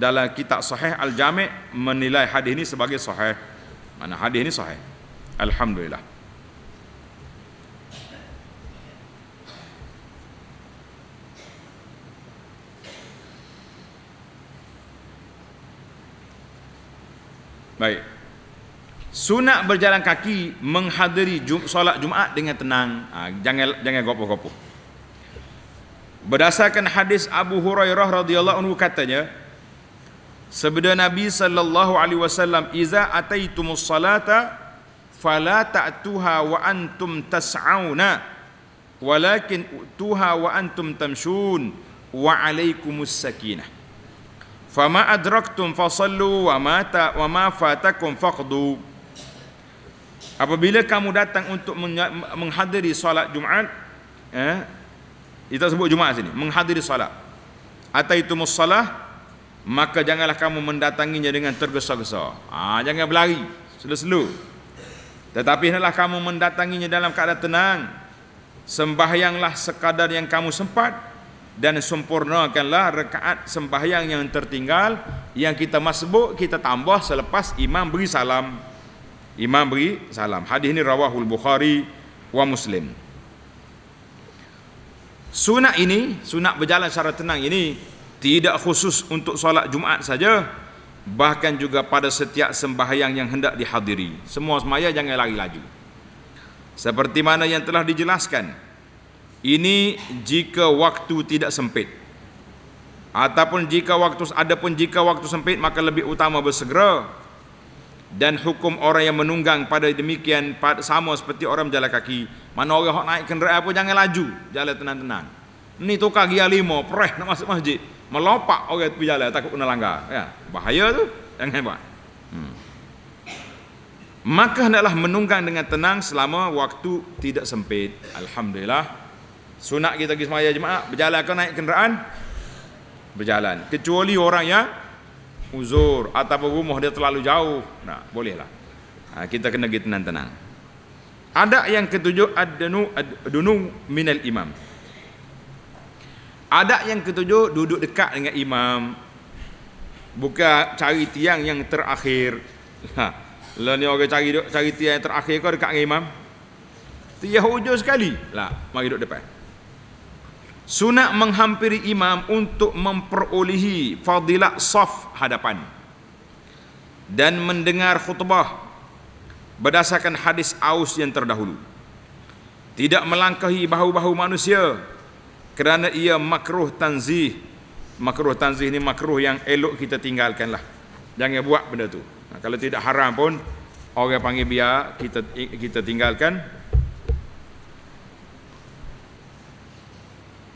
Speaker 1: dalam kitab sahih Al-Jami' menilai hadis ini sebagai sahih mana hadis ini sahih alhamdulillah Baik. Sunat berjalan kaki menghadiri solat Jumaat dengan tenang. Ha, jangan jangan gopoh-gopoh. Berdasarkan hadis Abu Hurairah radhiyallahu anhu katanya, sebeda Nabi sallallahu alaihi wasallam, "Iza ataitumus salata fala ta'tuha wa antum tas'auna, walakin tuha wa antum tamshun wa alaikumus sakinah." Fama adraktum fasallu wa mata wa ma fatakum faqdu apabila kamu datang untuk menghadiri solat Jumaat eh dia sebut Jumaat sini menghadiri solat atau itu musalah, maka janganlah kamu mendatanginya dengan tergesa-gesa ha, jangan berlari selu-selu tetapi hendaklah kamu mendatanginya dalam keadaan tenang sembahyanglah sekadar yang kamu sempat dan sempurnakanlah rekaat sembahyang yang tertinggal yang kita masbuk kita tambah selepas imam beri salam Imam beri salam. Hadis ini rawahul Bukhari wa Muslim. Sunat ini, sunat berjalan secara tenang ini tidak khusus untuk solat Jumaat saja, bahkan juga pada setiap sembahyang yang hendak dihadiri. Semua semaya jangan lari laju. Seperti mana yang telah dijelaskan, ini jika waktu tidak sempit. Ataupun jika waktu ada pun jika waktu sempit maka lebih utama bersegera dan hukum orang yang menunggang pada demikian sama seperti orang berjalan kaki mana orang nak naik kenderaan pun jangan laju jalan tenang-tenang ni tukar gear lima pereh nak masuk masjid melopak orang tu jalan takut kena langgar ya, bahaya tu jangan buat hmm. maka hendaklah menunggang dengan tenang selama waktu tidak sempit Alhamdulillah sunat kita pergi semaya jemaah berjalan ke naik kenderaan berjalan kecuali orang yang uzur ataupun rumah dia terlalu jauh. Nah, bolehlah. Ha, kita kena pergi tenang-tenang. Ada yang ketujuh adnu adnu minal imam. Ada yang ketujuh duduk dekat dengan imam. Buka cari tiang yang terakhir. Ha. Lah ni orang cari cari tiang yang terakhir kau dekat dengan imam. Tiang hujung sekali. Lah, mari duduk depan. Sunat menghampiri imam untuk memperolehi fadilat saf hadapan dan mendengar khutbah berdasarkan hadis Aus yang terdahulu. Tidak melangkahi bahu-bahu manusia kerana ia makruh tanzih. Makruh tanzih ni makruh yang elok kita tinggalkanlah. Jangan buat benda tu. kalau tidak haram pun orang panggil biar kita kita tinggalkan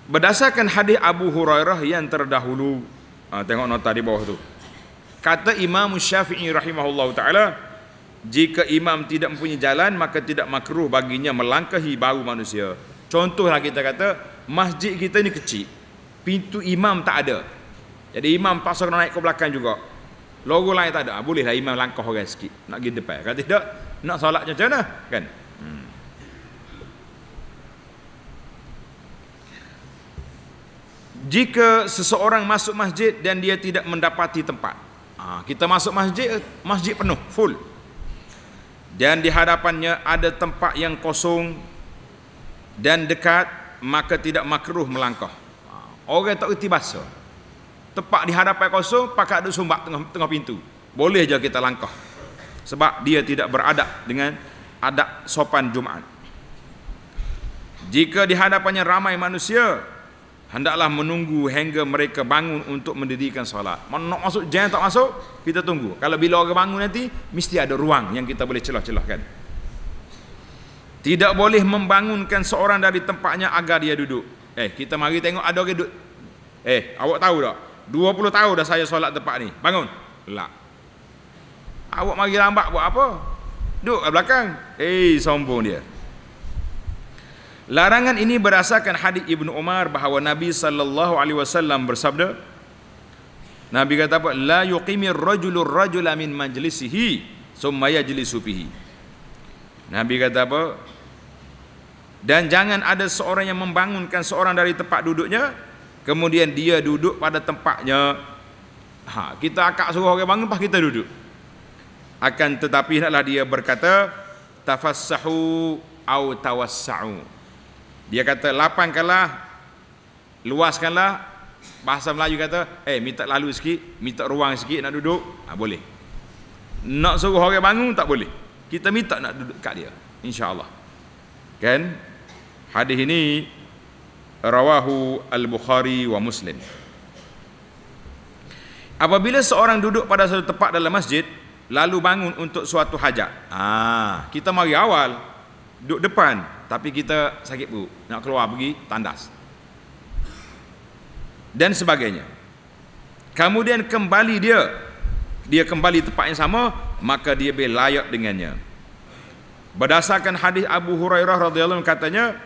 Speaker 1: Berdasarkan hadis Abu Hurairah yang terdahulu, ha, tengok nota di bawah tu. Kata Imam Syafi'i rahimahullahu taala, jika imam tidak mempunyai jalan maka tidak makruh baginya melangkahi bau manusia. Contohlah kita kata masjid kita ni kecil. Pintu imam tak ada. Jadi imam paksa kena naik ke belakang juga. Logo lain tak ada. Ha, bolehlah imam langkah orang sikit. Nak pergi depan. Kalau tidak, nak solat macam mana? Kan? jika seseorang masuk masjid dan dia tidak mendapati tempat ha, kita masuk masjid masjid penuh full dan di hadapannya ada tempat yang kosong dan dekat maka tidak makruh melangkah ha, orang tak reti bahasa tempat di hadapan kosong pakai ada sumbak tengah tengah pintu boleh je kita langkah sebab dia tidak beradab dengan adab sopan Jumaat jika di hadapannya ramai manusia hendaklah menunggu hingga mereka bangun untuk mendirikan solat. Mana masuk jangan tak masuk, kita tunggu. Kalau bila orang bangun nanti, mesti ada ruang yang kita boleh celah-celahkan. Tidak boleh membangunkan seorang dari tempatnya agar dia duduk. Eh, kita mari tengok ada orang duduk. Eh, awak tahu tak? 20 tahun dah saya solat tempat ni. Bangun. Lah. Awak mari lambat buat apa? Duduk belakang. Eh, sombong dia. Larangan ini berasaskan hadis Ibn Umar bahawa Nabi sallallahu alaihi wasallam bersabda Nabi kata apa? La yuqimir rajulu rajula min majlisihi summa yajlisu fihi. Nabi kata apa? Dan jangan ada seorang yang membangunkan seorang dari tempat duduknya kemudian dia duduk pada tempatnya. Ha, kita akak suruh orang bangun pas kita duduk. Akan tetapi hendaklah dia berkata tafassahu au tawassau. Dia kata lapangkanlah luaskanlah bahasa Melayu kata eh minta lalu sikit minta ruang sikit nak duduk ha, boleh nak suruh orang bangun tak boleh kita minta nak duduk kat dia insyaallah kan hadis ini rawahu al-bukhari wa muslim apabila seorang duduk pada satu tempat dalam masjid lalu bangun untuk suatu hajat ah ha, kita mari awal duduk depan tapi kita sakit perut nak keluar pergi tandas dan sebagainya kemudian kembali dia dia kembali tempat yang sama maka dia lebih layak dengannya berdasarkan hadis Abu Hurairah radhiyallahu katanya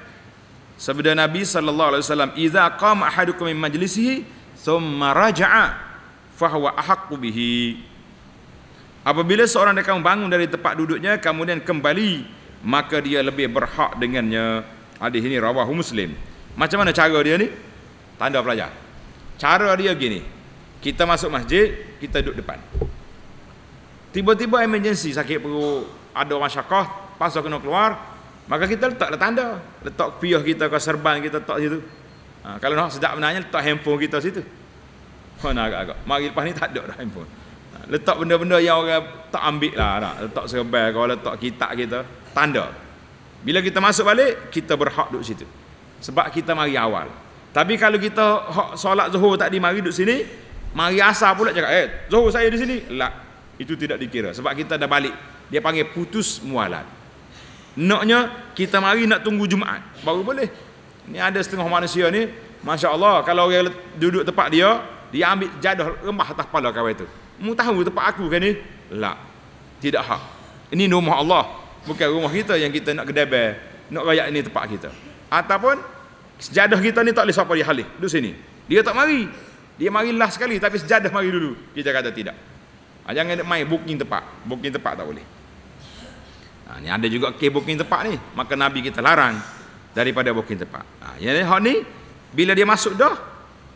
Speaker 1: sebenarnya Nabi sallallahu alaihi wasallam idza qama ahadukum min majlisihi thumma raja'a fahuwa ahaqqu bihi apabila seorang dari kamu bangun dari tempat duduknya kemudian kembali maka dia lebih berhak dengannya hadis ini rawahu muslim macam mana cara dia ni tanda pelajar cara dia gini kita masuk masjid kita duduk depan tiba-tiba emergency sakit perut ada masyarakat pasal kena keluar maka kita letak letaklah tanda letak piah kita ke serban kita letak situ ha, kalau nak sedap menanya letak handphone kita situ Oh pun agak-agak mari lepas ni tak ada dah handphone ha, letak benda-benda yang orang tak ambil lah nak letak serban kalau letak kitab kita tanda bila kita masuk balik kita berhak duduk situ sebab kita mari awal tapi kalau kita hak solat zuhur di mari duduk sini mari asar pula cakap eh zuhur saya di sini lah itu tidak dikira sebab kita dah balik dia panggil putus mualat naknya kita mari nak tunggu Jumaat baru boleh ni ada setengah manusia ni Masya Allah kalau orang duduk tempat dia dia ambil jadah rembah atas kepala kawan itu mu tahu tempat aku kan ni lah tidak hak ini nombor Allah bukan rumah kita yang kita nak kedai bear, nak rakyat ni tempat kita ataupun sejadah kita ni tak boleh sapa dia halih duduk sini dia tak mari dia mari lah sekali tapi sejadah mari dulu kita kata tidak ha, jangan nak main booking tempat booking tempat tak boleh ha, ni ada juga ke booking tempat ni maka Nabi kita larang daripada booking tempat ha, yang ni, ni bila dia masuk dah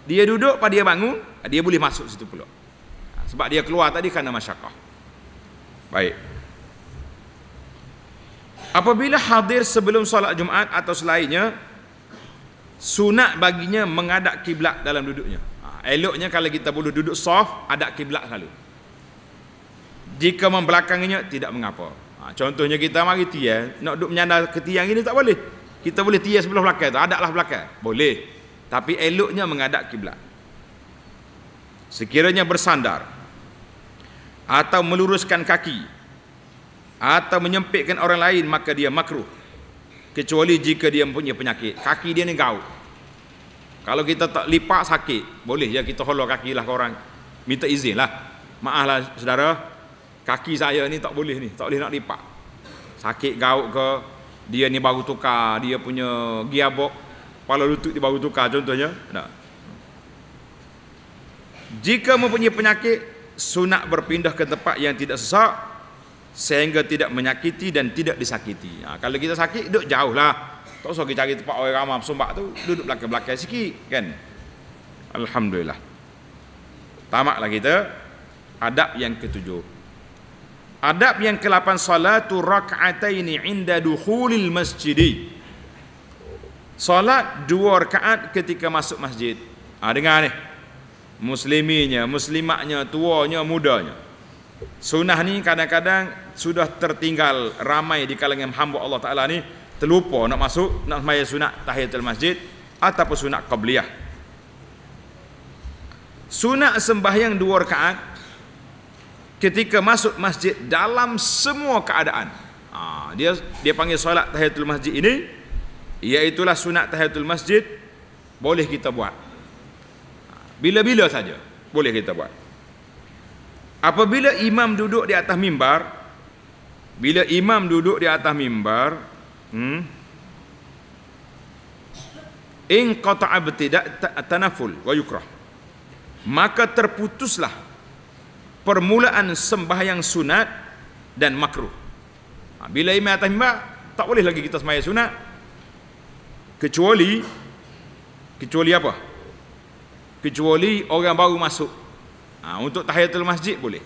Speaker 1: dia duduk pada dia bangun dia boleh masuk situ pula ha, sebab dia keluar tadi kerana masyarakat baik Apabila hadir sebelum solat Jumaat atau selainnya, sunat baginya mengadap kiblat dalam duduknya. Ha, eloknya kalau kita boleh duduk soft, ada kiblat selalu. Jika membelakanginya tidak mengapa. Ha, contohnya kita mari tiang, nak duduk menyandar ke tiang ini tak boleh. Kita boleh tiang sebelah belakang tu, adalah belakang. Boleh. Tapi eloknya mengadap kiblat. Sekiranya bersandar atau meluruskan kaki atau menyempitkan orang lain maka dia makruh kecuali jika dia mempunyai penyakit kaki dia ni gaut kalau kita tak lipat sakit boleh ya kita holo kaki lah orang minta izin lah maaflah saudara kaki saya ni tak boleh ni tak boleh nak lipat sakit gaut ke dia ni baru tukar dia punya giabok, kepala lutut dia baru tukar contohnya nah. jika mempunyai penyakit sunat berpindah ke tempat yang tidak sesak sehingga tidak menyakiti dan tidak disakiti. Ha, kalau kita sakit duduk jauhlah. Tak usah pergi cari tempat orang ramah sumbak tu, duduk belakang-belakang sikit kan. Alhamdulillah. Tamatlah kita adab yang ketujuh. Adab yang kelapan salatu rak'ataini inda dukhulil masjid. Salat dua rakaat ketika masuk masjid. Ha, dengar ni. Musliminya, muslimaknya, tuanya, mudanya sunnah ni kadang-kadang sudah tertinggal ramai di kalangan hamba Allah Ta'ala ni terlupa nak masuk nak maya sunat tahiyatul masjid ataupun sunat qabliyah sunat sembahyang dua rakaat ketika masuk masjid dalam semua keadaan ha, dia dia panggil solat tahiyatul masjid ini iaitulah sunat tahiyatul masjid boleh kita buat ha, bila-bila saja boleh kita buat Apabila imam duduk di atas mimbar, bila imam duduk di atas mimbar, hmm, in qata'a tidak tanaful wa yukrah. Maka terputuslah permulaan sembahyang sunat dan makruh. Ha, bila imam atas mimbar, tak boleh lagi kita sembahyang sunat kecuali kecuali apa? Kecuali orang baru masuk ha, untuk tahiyatul masjid boleh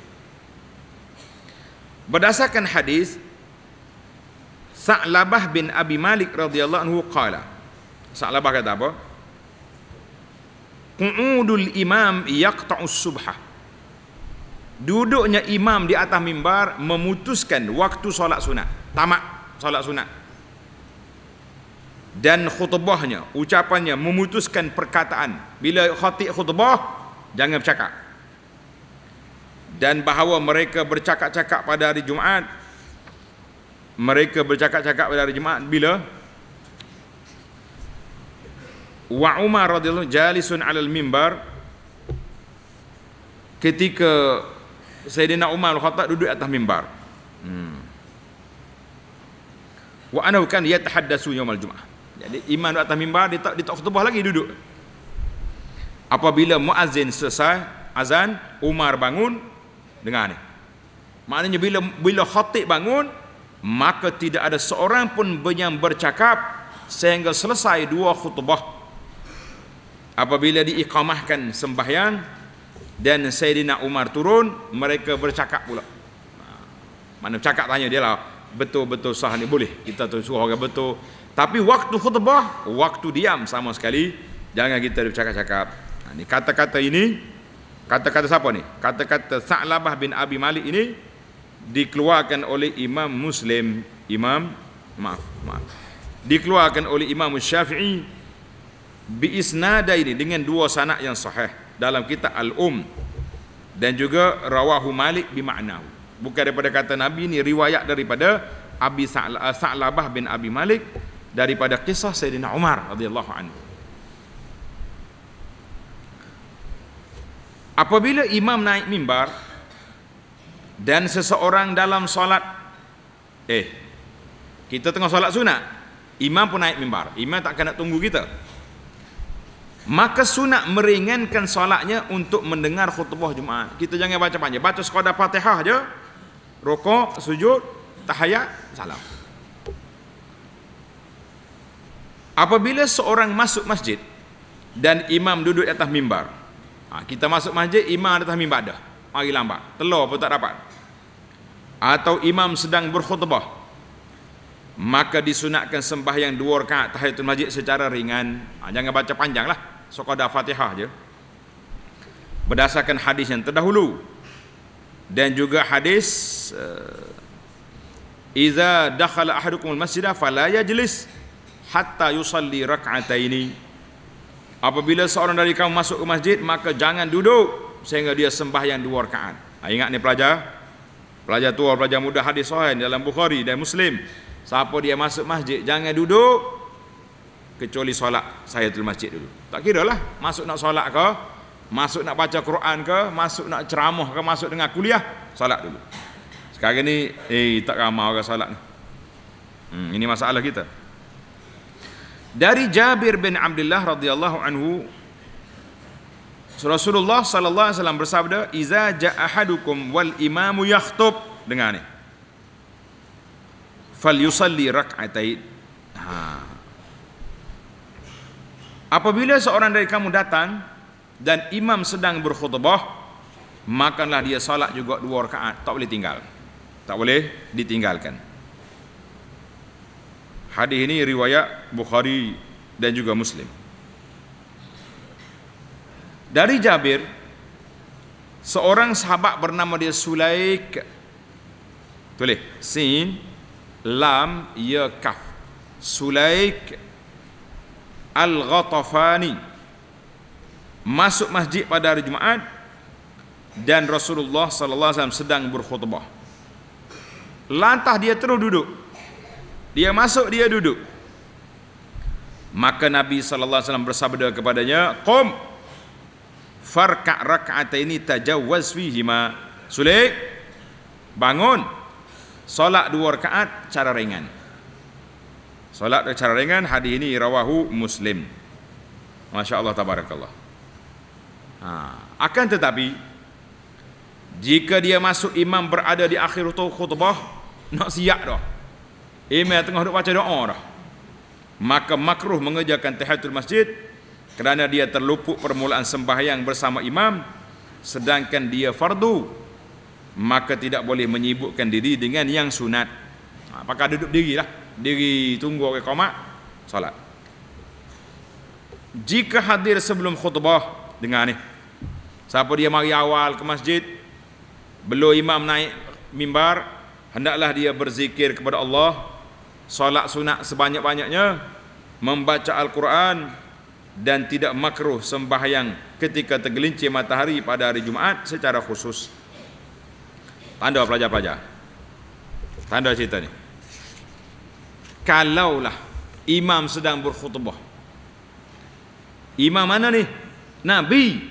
Speaker 1: berdasarkan hadis Sa'labah bin Abi Malik radhiyallahu anhu qala Sa'labah kata apa Qu'udul imam yaqta'u subha Duduknya imam di atas mimbar memutuskan waktu solat sunat tamak solat sunat dan khutbahnya ucapannya memutuskan perkataan bila khatib khutbah jangan bercakap dan bahawa mereka bercakap-cakap pada hari Jumaat mereka bercakap-cakap pada hari Jumaat bila wa Umar radhiyallahu jalisun alal mimbar ketika Sayyidina Umar al-Khattab duduk atas mimbar hmm. wa anahu kan yatahaddasu yawmal jumaah jadi iman atas mimbar dia tak dia tak khutbah lagi duduk apabila muazin selesai azan Umar bangun Dengar ni. Maknanya bila bila khatib bangun, maka tidak ada seorang pun yang bercakap sehingga selesai dua khutbah. Apabila diikamahkan sembahyang dan Sayyidina Umar turun, mereka bercakap pula. Mana bercakap tanya dia lah, betul-betul sah ni boleh kita tu suruh orang betul. Tapi waktu khutbah, waktu diam sama sekali jangan kita bercakap-cakap. Ini kata-kata ini Kata-kata siapa ni? Kata-kata Sa'labah bin Abi Malik ini dikeluarkan oleh Imam Muslim, Imam maaf, maaf. Dikeluarkan oleh Imam Syafi'i bi isnada ini dengan dua sanak yang sahih dalam kitab Al-Um dan juga rawahu Malik bi makna. Bukan daripada kata Nabi ini riwayat daripada Abi Sa'labah bin Abi Malik daripada kisah Sayyidina Umar radhiyallahu anhu. Apabila imam naik mimbar dan seseorang dalam solat eh kita tengah solat sunat, imam pun naik mimbar. Imam tak kena tunggu kita. Maka sunat meringankan solatnya untuk mendengar khutbah Jumaat. Kita jangan baca panjang, baca sekadar Fatihah aja. Rukuk, sujud, tahayat, salam. Apabila seorang masuk masjid dan imam duduk di atas mimbar, Ha, kita masuk masjid, imam ada mimbar dah. Mari lambat. Telur pun tak dapat. Atau imam sedang berkhutbah. Maka disunatkan sembah yang dua rakaat tahiyatul masjid secara ringan. Ha, jangan baca panjang lah. Sokodah fatihah je. Berdasarkan hadis yang terdahulu. Dan juga hadis... Eh, Iza dakhala ahadukumul masjidah falayajlis hatta yusalli rak'ataini. ini. Apabila seorang dari kamu masuk ke masjid, maka jangan duduk sehingga dia sembahyang dua rakaat. Ha, ingat ni pelajar. Pelajar tua, pelajar muda hadis sahih dalam Bukhari dan Muslim. Siapa dia masuk masjid, jangan duduk kecuali solat saya di masjid dulu. Tak kira lah, masuk nak solat ke, masuk nak baca Quran ke, masuk nak ceramah ke, masuk dengan kuliah, solat dulu. Sekarang ni, eh tak ramah orang solat ni. Hmm, ini masalah kita dari Jabir bin Abdullah radhiyallahu anhu Rasulullah sallallahu alaihi wasallam bersabda iza ja'ahadukum wal imamu yakhthub dengan ini fal yusalli rak'atain ha. apabila seorang dari kamu datang dan imam sedang berkhutbah makanlah dia salat juga dua rakaat tak boleh tinggal tak boleh ditinggalkan Hadis ini riwayat Bukhari dan juga Muslim. Dari Jabir seorang sahabat bernama dia Sulaik tulis sin lam ya kaf Sulaik Al-Ghatafani masuk masjid pada hari Jumaat dan Rasulullah sallallahu alaihi wasallam sedang berkhutbah. Lantah dia terus duduk dia masuk dia duduk maka Nabi Sallallahu SAW bersabda kepadanya qum farka rak'ataini tajawwaz fihima sulaik bangun solat dua rakaat cara ringan solat cara ringan hadis ini rawahu muslim masyaallah tabarakallah ha. akan tetapi jika dia masuk imam berada di akhir khutbah nak siap dah Imam tengah duk baca doa dah. Maka makruh mengerjakan tahiyatul masjid kerana dia terluput permulaan sembahyang bersama imam sedangkan dia fardu maka tidak boleh menyibukkan diri dengan yang sunat. Apakah ha, duduk diri lah, diri tunggu ke qomat solat. Jika hadir sebelum khutbah dengar ni. Siapa dia mari awal ke masjid belum imam naik mimbar hendaklah dia berzikir kepada Allah solat sunat sebanyak-banyaknya membaca Al-Quran dan tidak makruh sembahyang ketika tergelincir matahari pada hari Jumaat secara khusus tanda pelajar-pelajar tanda cerita ni kalaulah imam sedang berkhutbah imam mana ni nabi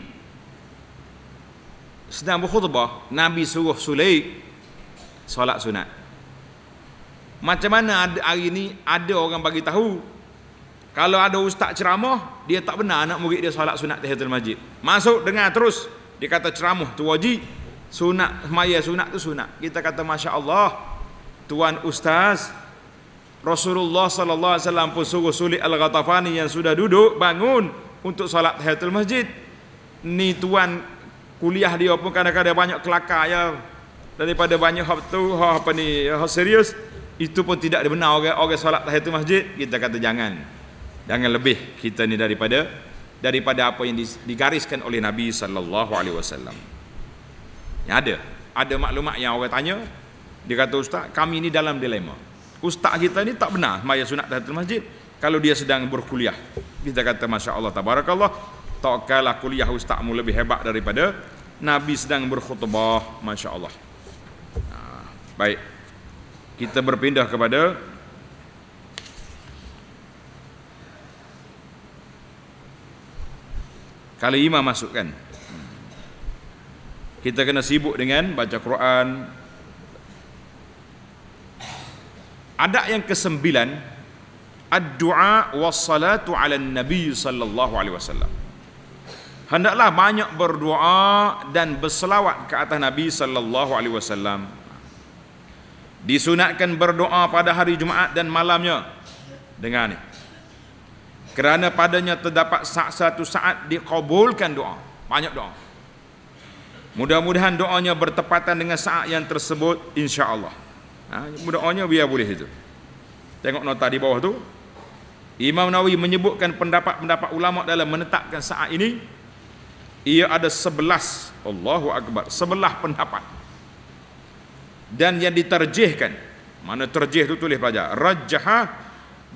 Speaker 1: sedang berkhutbah nabi suruh sulaik solat sunat macam mana hari ini ada orang bagi tahu kalau ada ustaz ceramah, dia tak benar anak murid dia solat sunat tahiyatul masjid. Masuk dengar terus, dia kata ceramah tu wajib. Sunat maya sunat tu sunat. Kita kata masya-Allah. Tuan ustaz Rasulullah sallallahu alaihi wasallam pun suruh Suli Al-Ghatafani yang sudah duduk bangun untuk solat tahiyatul masjid. Ni tuan kuliah dia pun kadang-kadang banyak kelakar ya daripada banyak hab tu apa ni serius itu pun tidak dibenar orang orang solat tahiyatul masjid kita kata jangan jangan lebih kita ni daripada daripada apa yang digariskan oleh Nabi sallallahu alaihi wasallam. Yang ada ada maklumat yang orang tanya dia kata ustaz kami ni dalam dilema. Ustaz kita ni tak benar maya sunat tahiyatul masjid kalau dia sedang berkuliah. Kita kata masya-Allah tabarakallah kalah kuliah ustazmu lebih hebat daripada Nabi sedang berkhutbah masya-Allah. baik kita berpindah kepada kali imam masuk kan? kita kena sibuk dengan baca Quran ada yang kesembilan addu'a wassalatu ala nabi sallallahu alaihi wasallam hendaklah banyak berdoa dan berselawat ke atas nabi sallallahu alaihi wasallam disunatkan berdoa pada hari Jumaat dan malamnya dengan ini kerana padanya terdapat saat satu saat dikabulkan doa banyak doa mudah-mudahan doanya bertepatan dengan saat yang tersebut insyaallah ha, doanya biar boleh itu tengok nota di bawah tu Imam Nawawi menyebutkan pendapat-pendapat ulama dalam menetapkan saat ini ia ada sebelas Allahu Akbar sebelah pendapat dan yang diterjihkan mana terjih itu tulis pelajar rajaha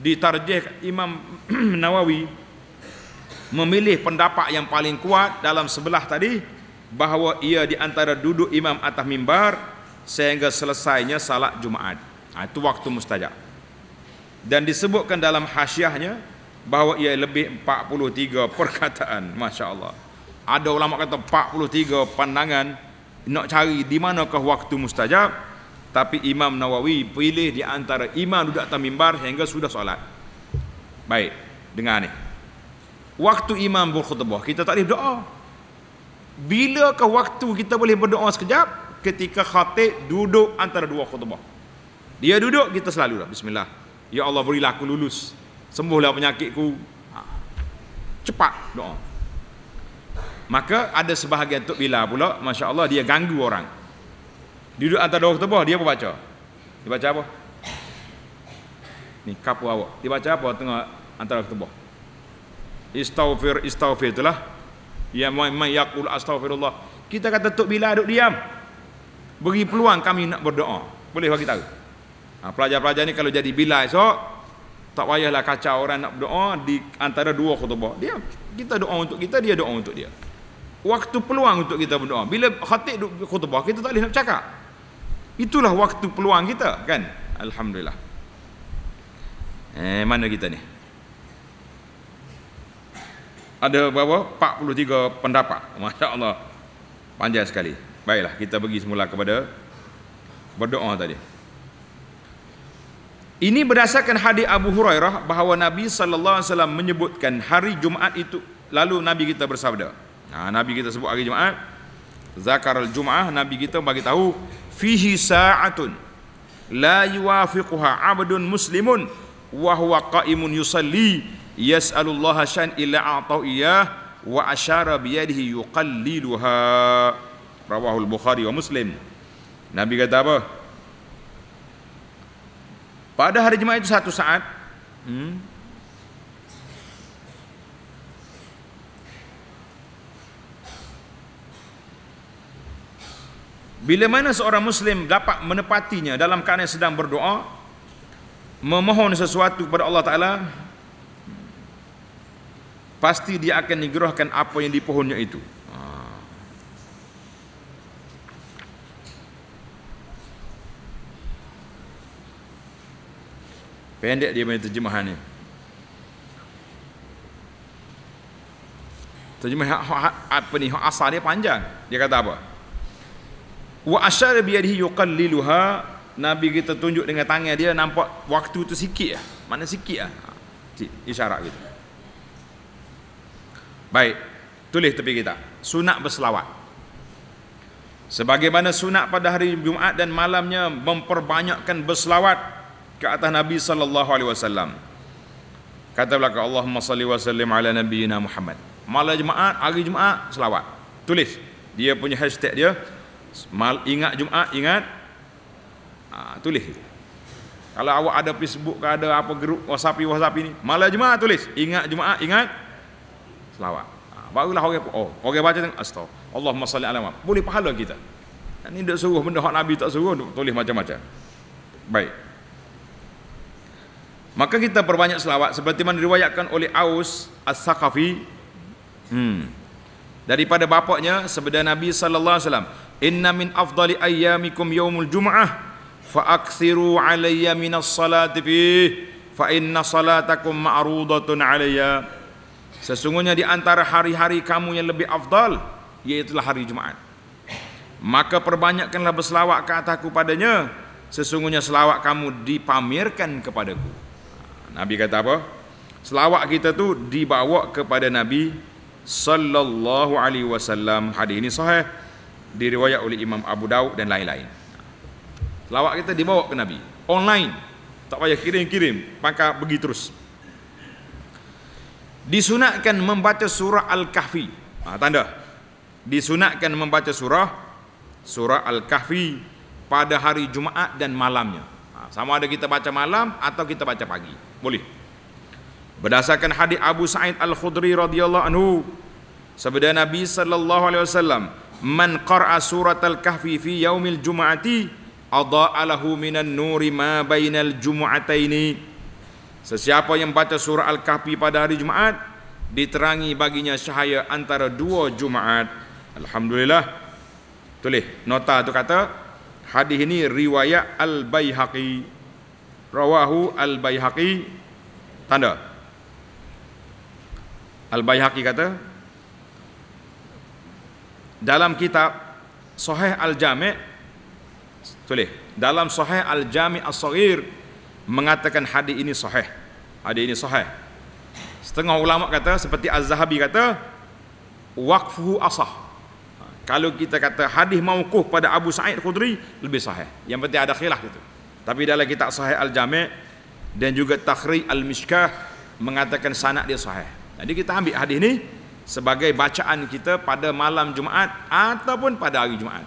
Speaker 1: ditarjih Imam (clears throat) Nawawi memilih pendapat yang paling kuat dalam sebelah tadi bahawa ia di antara duduk imam atas mimbar sehingga selesainya salat Jumaat. Nah, ha, itu waktu mustajab. Dan disebutkan dalam hasyahnya bahawa ia lebih 43 perkataan, masya-Allah. Ada ulama kata 43 pandangan nak cari di manakah waktu mustajab tapi Imam Nawawi pilih di antara imam duduk atas mimbar sehingga sudah solat. Baik, dengar ni. Waktu imam berkhutbah, kita tak boleh berdoa. ke waktu kita boleh berdoa sekejap? Ketika khatib duduk antara dua khutbah. Dia duduk, kita selalu dah. Bismillah. Ya Allah, berilah aku lulus. Sembuhlah penyakitku. Ha. Cepat doa. Maka ada sebahagian Tok bila pula, Masya Allah dia ganggu orang. Duduk antara dua ketubah, dia apa baca? Dia baca apa? Ni kapu awak. Dia baca apa tengah antara ketubah? Istaghfir, istaghfir itulah. Ya ma'amai yakul astaghfirullah. Kita kata Tok bila duduk diam. Beri peluang kami nak berdoa. Boleh bagi tahu? Ha, pelajar-pelajar ni kalau jadi bila esok, tak payahlah kacau orang nak berdoa di antara dua khutbah. Dia kita doa untuk kita, dia doa untuk dia waktu peluang untuk kita berdoa. Bila khatib duk khutbah kita tak boleh nak cakap. Itulah waktu peluang kita kan. Alhamdulillah. Eh mana kita ni? Ada berapa? 43 pendapat. Masya-Allah. Panjang sekali. Baiklah kita bagi semula kepada berdoa tadi. Ini berdasarkan hadis Abu Hurairah bahawa Nabi sallallahu alaihi wasallam menyebutkan hari Jumaat itu lalu Nabi kita bersabda, Nah, ha, Nabi kita sebut hari Jumaat Zakar al Jumaah Nabi kita bagi tahu Fihi sa'atun La yuafiquha abdun muslimun Wahuwa qa'imun yusalli Yas'alullah shan illa a'tau iyah Wa asyara biyadihi yuqalliluha Rawahul Bukhari wa Muslim Nabi kata apa? Pada hari Jumaat itu satu saat hmm, Bila mana seorang Muslim dapat menepatinya dalam keadaan sedang berdoa, memohon sesuatu kepada Allah Ta'ala, pasti dia akan digerahkan apa yang dipohonnya itu. Pendek dia punya terjemahan ni. Terjemahan apa ni? Asal dia panjang. Dia kata apa? wa ashara bi yadihi yuqalliluha nabi kita tunjuk dengan tangan dia nampak waktu tu sikit ah mana sikit ah isyarat gitu baik tulis tepi kita sunat berselawat sebagaimana sunat pada hari Jumaat dan malamnya memperbanyakkan berselawat ke atas Nabi sallallahu alaihi wasallam kata belaka Allahumma salli wa sallim ala nabiyyina Muhammad malam Jumaat hari Jumaat selawat tulis dia punya hashtag dia Mal, ingat Jumaat, ingat ha, tulis kalau awak ada Facebook ke ada apa grup WhatsApp WhatsApp ini malam Jumaat tulis ingat Jumaat ingat selawat ha, barulah orang oh orang baca tengok astagfirullah Allahumma salli ala boleh pahala kita ni dia suruh benda hak Nabi tak suruh tulis macam-macam baik maka kita perbanyak selawat seperti mana diriwayatkan oleh Aus As-Sakafi hmm. daripada bapaknya sebenarnya Nabi sallallahu alaihi wasallam inna min afdali ayyamikum yawmul jum'ah fa aktsiru alayya min as-salati fi fa inna salatakum ma'rudatun alayya sesungguhnya di antara hari-hari kamu yang lebih afdal yaitu hari Jumaat maka perbanyakkanlah berselawat ke atasku padanya sesungguhnya selawat kamu dipamerkan kepadaku Nabi kata apa selawat kita tu dibawa kepada Nabi sallallahu alaihi wasallam hadis ini sahih diriwayat oleh Imam Abu Daud dan lain-lain. Selawat kita dibawa ke Nabi. Online. Tak payah kirim-kirim. Maka pergi terus. Disunatkan membaca surah Al-Kahfi. Ha, tanda. Disunatkan membaca surah surah Al-Kahfi pada hari Jumaat dan malamnya. Ha, sama ada kita baca malam atau kita baca pagi. Boleh. Berdasarkan hadis Abu Sa'id Al-Khudri radhiyallahu anhu, sabda Nabi sallallahu alaihi wasallam, man surat al kahfi fi yaumil jumu'ati adha'alahu minan nuri ma bainal jumu'ataini sesiapa yang baca surah al-kahfi pada hari jumaat diterangi baginya cahaya antara dua jumaat alhamdulillah tulis nota tu kata hadis ini riwayat al-baihaqi rawahu al-baihaqi tanda al-baihaqi kata dalam kitab Sahih Al-Jami' tulis dalam Sahih Al-Jami' As-Saghir mengatakan hadis ini sahih. Hadis ini sahih. Setengah ulama kata seperti Az-Zahabi kata Wakfu asah. Ha, kalau kita kata hadis maukuh pada Abu Sa'id Khudri lebih sahih. Yang penting ada khilaf itu. Tapi dalam kitab Sahih Al-Jami' dan juga Takhri Al-Mishkah mengatakan sanad dia sahih. Jadi kita ambil hadis ini sebagai bacaan kita pada malam Jumaat ataupun pada hari Jumaat.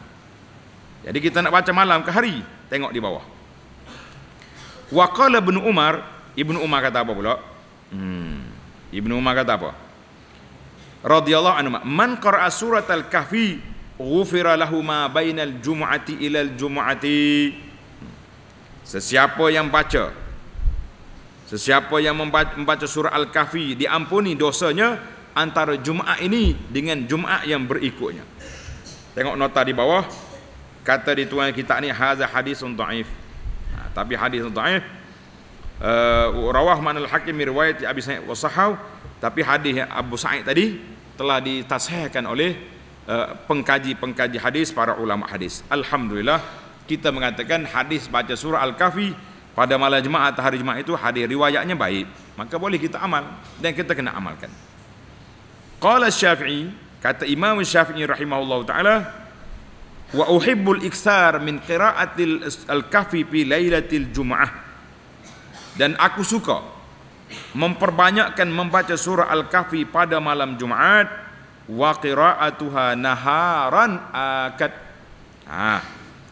Speaker 1: Jadi kita nak baca malam ke hari, tengok di bawah. Waqala Ibn Umar, ibnu Umar kata apa pula? Hmm. Ibn Umar kata apa? Radiyallahu anhu, man qara'a surat al-kahfi ghufira lahu ma bainal jum'ati ila al-jum'ati. Sesiapa yang baca sesiapa yang membaca surah al-kahfi diampuni dosanya antara Jumaat ini dengan Jumaat yang berikutnya. Tengok nota di bawah. Kata di tuan kita ni haza hadis dhaif. Ha, tapi hadis dhaif uh, eh, rawah man al-hakim riwayat Abi Sa'id wa sahaw, tapi hadis Abu Sa'id tadi telah ditasihkan oleh uh, pengkaji-pengkaji hadis para ulama hadis. Alhamdulillah kita mengatakan hadis baca surah Al-Kahfi pada malam Jumaat atau hari Jumaat itu hadis riwayatnya baik. Maka boleh kita amal dan kita kena amalkan. Qala Syafi'i kata Imam Syafi'i rahimahullahu taala wa uhibbul iksar min qira'atil al-kahfi fi lailatil jum'ah dan aku suka memperbanyakkan membaca surah al-kahfi pada malam Jumaat wa qira'atuha naharan akat ha.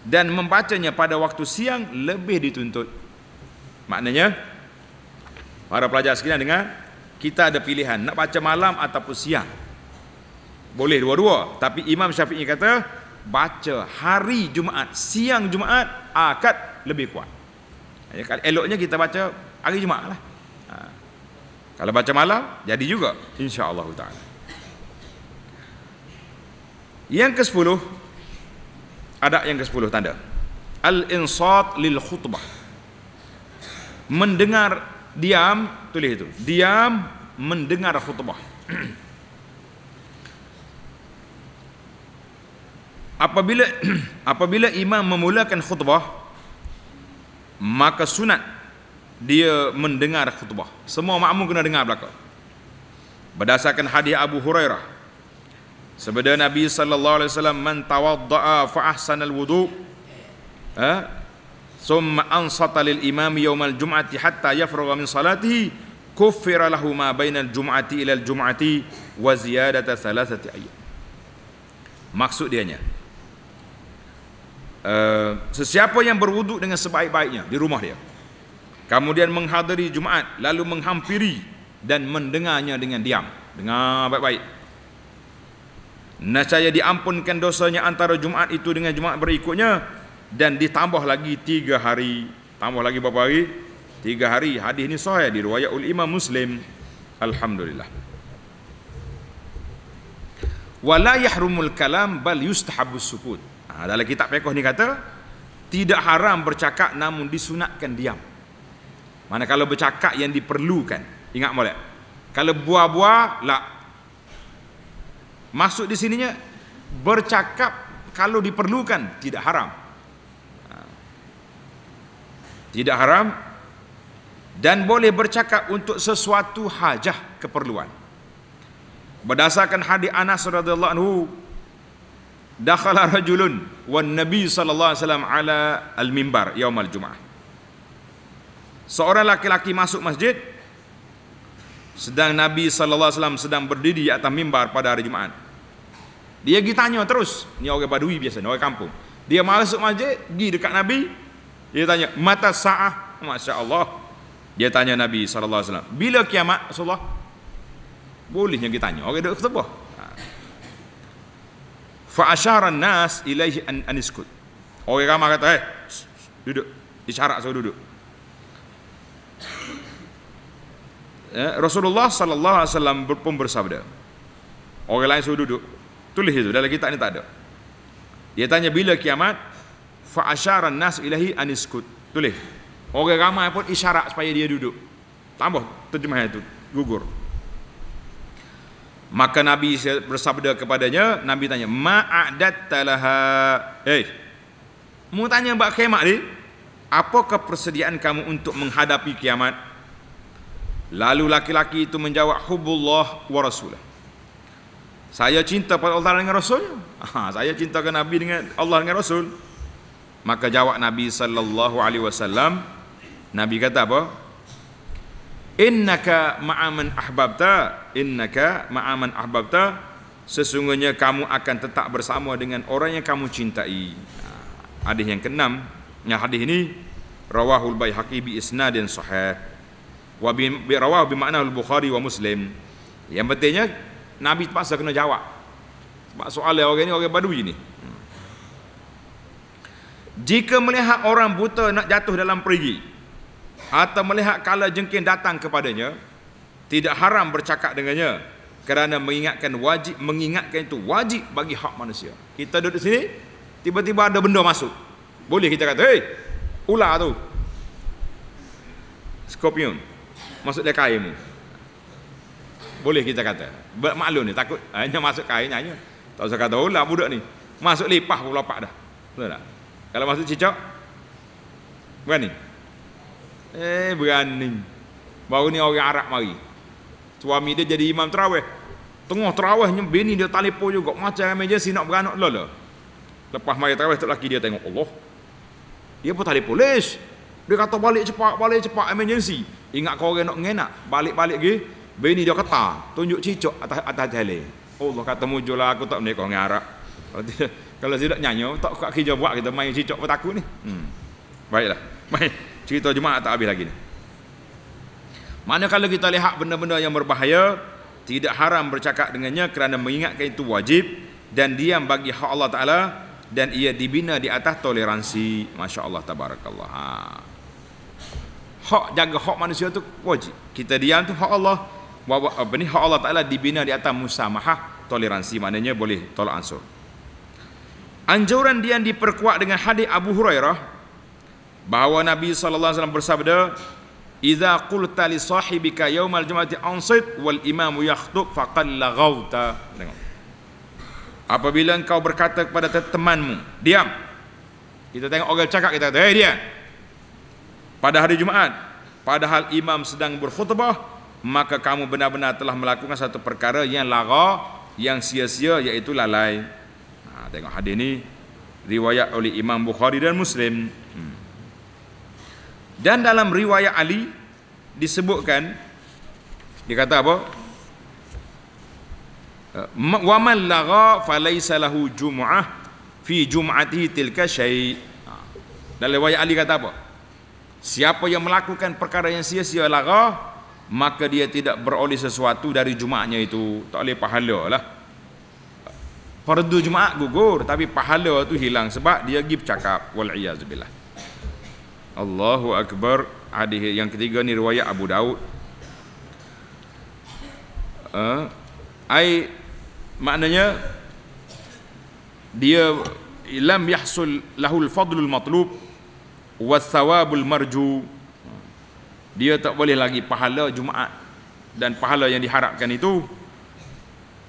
Speaker 1: dan membacanya pada waktu siang lebih dituntut maknanya para pelajar sekalian dengar kita ada pilihan nak baca malam ataupun siang boleh dua-dua tapi Imam Syafi'i kata baca hari Jumaat siang Jumaat akad lebih kuat ya, eloknya kita baca hari Jumaat lah ha. kalau baca malam jadi juga insyaAllah ta'ala yang ke sepuluh ada yang ke sepuluh tanda al-insat lil khutbah mendengar diam tulis itu diam mendengar khutbah apabila (clears throat) apabila imam memulakan khutbah maka sunat dia mendengar khutbah semua makmum kena dengar belaka berdasarkan hadis Abu Hurairah sebenarnya Nabi sallallahu alaihi wasallam man tawadda'a fa ahsanal wudu ha? summa ansata lil imam yawmal jum'ati hatta yafragha min salatihi kuffira lahu ma bainal jum'ati ila al jum'ati wa ziyadata thalathati ayyam maksud dianya uh, sesiapa yang berwuduk dengan sebaik-baiknya di rumah dia kemudian menghadiri jumaat lalu menghampiri dan mendengarnya dengan diam dengar baik-baik nescaya diampunkan dosanya antara jumaat itu dengan jumaat berikutnya dan ditambah lagi tiga hari tambah lagi berapa hari tiga hari hadis ini sahih diriwayat oleh Imam Muslim alhamdulillah wala yahrumul kalam bal yustahabus sukut ha, dalam kitab pekoh ni kata tidak haram bercakap namun disunatkan diam mana kalau bercakap yang diperlukan ingat molek kalau buah-buah lah masuk di sininya bercakap kalau diperlukan tidak haram tidak haram dan boleh bercakap untuk sesuatu hajah keperluan. Berdasarkan hadis Anas radhiyallahu anhu, dakhala rajulun wan nabi sallallahu alaihi wasallam ala al-mimbar yaumal jumaah. Seorang laki-laki masuk masjid sedang Nabi sallallahu alaihi wasallam sedang berdiri di atas mimbar pada hari Jumaat. Dia gitanya terus, ni orang Badui biasa, ni orang kampung. Dia masuk masjid, pergi dekat Nabi, dia tanya, mata sa'ah? Masya Allah. Dia tanya Nabi SAW, bila kiamat Rasulullah? Bolehnya kita tanya. Okey, duduk ketubah. Ha. Fa'asyaran nas ilaihi aniskut. Orang ramah kata, eh, duduk. Isyarat saya duduk. Eh, Rasulullah saw pun bersabda. Orang lain saya duduk. Tulis itu dalam kitab ini tak ada. Dia tanya bila kiamat? fa asyara an-nas ilahi an iskut tulis orang ramai pun isyarat supaya dia duduk tambah terjemah itu gugur maka nabi bersabda kepadanya nabi tanya ma a'dattalaha hey eh, mu tanya bab kiamat ni apa kepersediaan kamu untuk menghadapi kiamat lalu laki-laki itu menjawab hubbullah wa rasulullah saya cinta pada Allah dengan Rasulnya. (laughs) Ha, saya cinta kepada Nabi dengan Allah dengan Rasul. Maka jawab Nabi sallallahu alaihi wasallam Nabi kata apa? Innaka ma'a man ahbabta innaka ma'a man ahbabta sesungguhnya kamu akan tetap bersama dengan orang yang kamu cintai. Ha, hadis yang keenam, yang hadis ini rawahul baihaqi bi isnadin sahih wa bi rawahu bi makna al-Bukhari wa Muslim. Yang pentingnya Nabi terpaksa kena jawab. Sebab soal orang ini orang Badui ni. Jika melihat orang buta nak jatuh dalam perigi atau melihat kala jengking datang kepadanya, tidak haram bercakap dengannya kerana mengingatkan wajib mengingatkan itu wajib bagi hak manusia. Kita duduk sini, tiba-tiba ada benda masuk. Boleh kita kata, "Hei, ular tu." Scorpion. Masuk dia kain. Boleh kita kata. Maklum ni takut hanya masuk kain hanya. Tak usah kata ular budak ni. Masuk lipah pun lapak dah. Betul tak? Kalau masuk cicak Berani Eh berani Baru ni orang Arab mari Suami dia jadi imam terawih Tengah terawihnya bini dia telefon juga Macam yang emergency nak beranak lola Lepas mari terawih tu lelaki dia tengok Allah Dia pun telefon polis Dia kata balik cepat balik cepat emergency Ingat kau orang nak ngenak Balik-balik lagi Bini dia kata Tunjuk cicak atas atas tele Allah kata mujulah aku tak menikah dengan Arab Kalau kalau saya tak nyanyo, tak kuat kerja buat kita main cicak pun ni. Hmm. Baiklah. (laughs) Mai cerita Jumaat tak habis lagi ni. kalau kita lihat benda-benda yang berbahaya, tidak haram bercakap dengannya kerana mengingatkan itu wajib dan diam bagi hak Allah Taala dan ia dibina di atas toleransi. Masya-Allah tabarakallah. Ha. Hak jaga hak manusia tu wajib. Kita diam tu hak Allah. Wa apa ni hak Allah Taala dibina di atas musamahah, toleransi. Maknanya boleh tolak ansur. Anjuran dia yang diperkuat dengan hadis Abu Hurairah bahawa Nabi sallallahu alaihi wasallam bersabda, "Idza qulta li sahibika yaumal jumu'ati ansit wal imamu yakhthub faqad laghawta." Tengok. Apabila engkau berkata kepada temanmu, "Diam." Kita tengok orang cakap kita kata, "Hei dia." Pada hari Jumaat, padahal imam sedang berkhutbah, maka kamu benar-benar telah melakukan satu perkara yang lagha, yang sia-sia iaitu lalai ha, tengok hadis ni riwayat oleh Imam Bukhari dan Muslim hmm. dan dalam riwayat Ali disebutkan dia kata apa uh, wa man lagha falaysa lahu jum'ah fi jum'ati tilka syai ha. dalam riwayat Ali kata apa siapa yang melakukan perkara yang sia-sia lagha maka dia tidak beroleh sesuatu dari jumaatnya itu tak boleh pahala lah fardu jumaat gugur tapi pahala tu hilang sebab dia pergi bercakap wal iyaz Allahu akbar hadis yang ketiga ni riwayat Abu Daud uh, ai maknanya dia lam yahsul lahul fadlul matlub was thawabul marju dia tak boleh lagi pahala jumaat dan pahala yang diharapkan itu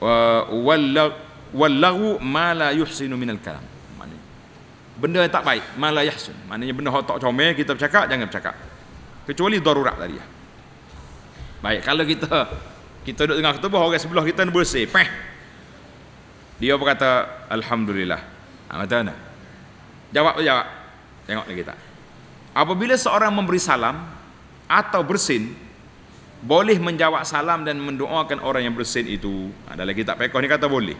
Speaker 1: uh, wallahu ma la yuhsinu minal kalam maknanya benda yang tak baik ma la yahsun maknanya benda yang tak comel kita bercakap jangan bercakap kecuali darurat tadi lah. baik kalau kita kita duduk dengar khutbah orang sebelah kita bersih peh dia berkata alhamdulillah ha, macam jawab jawab tengok lagi tak apabila seorang memberi salam atau bersin boleh menjawab salam dan mendoakan orang yang bersin itu ada lagi tak pekoh ni kata boleh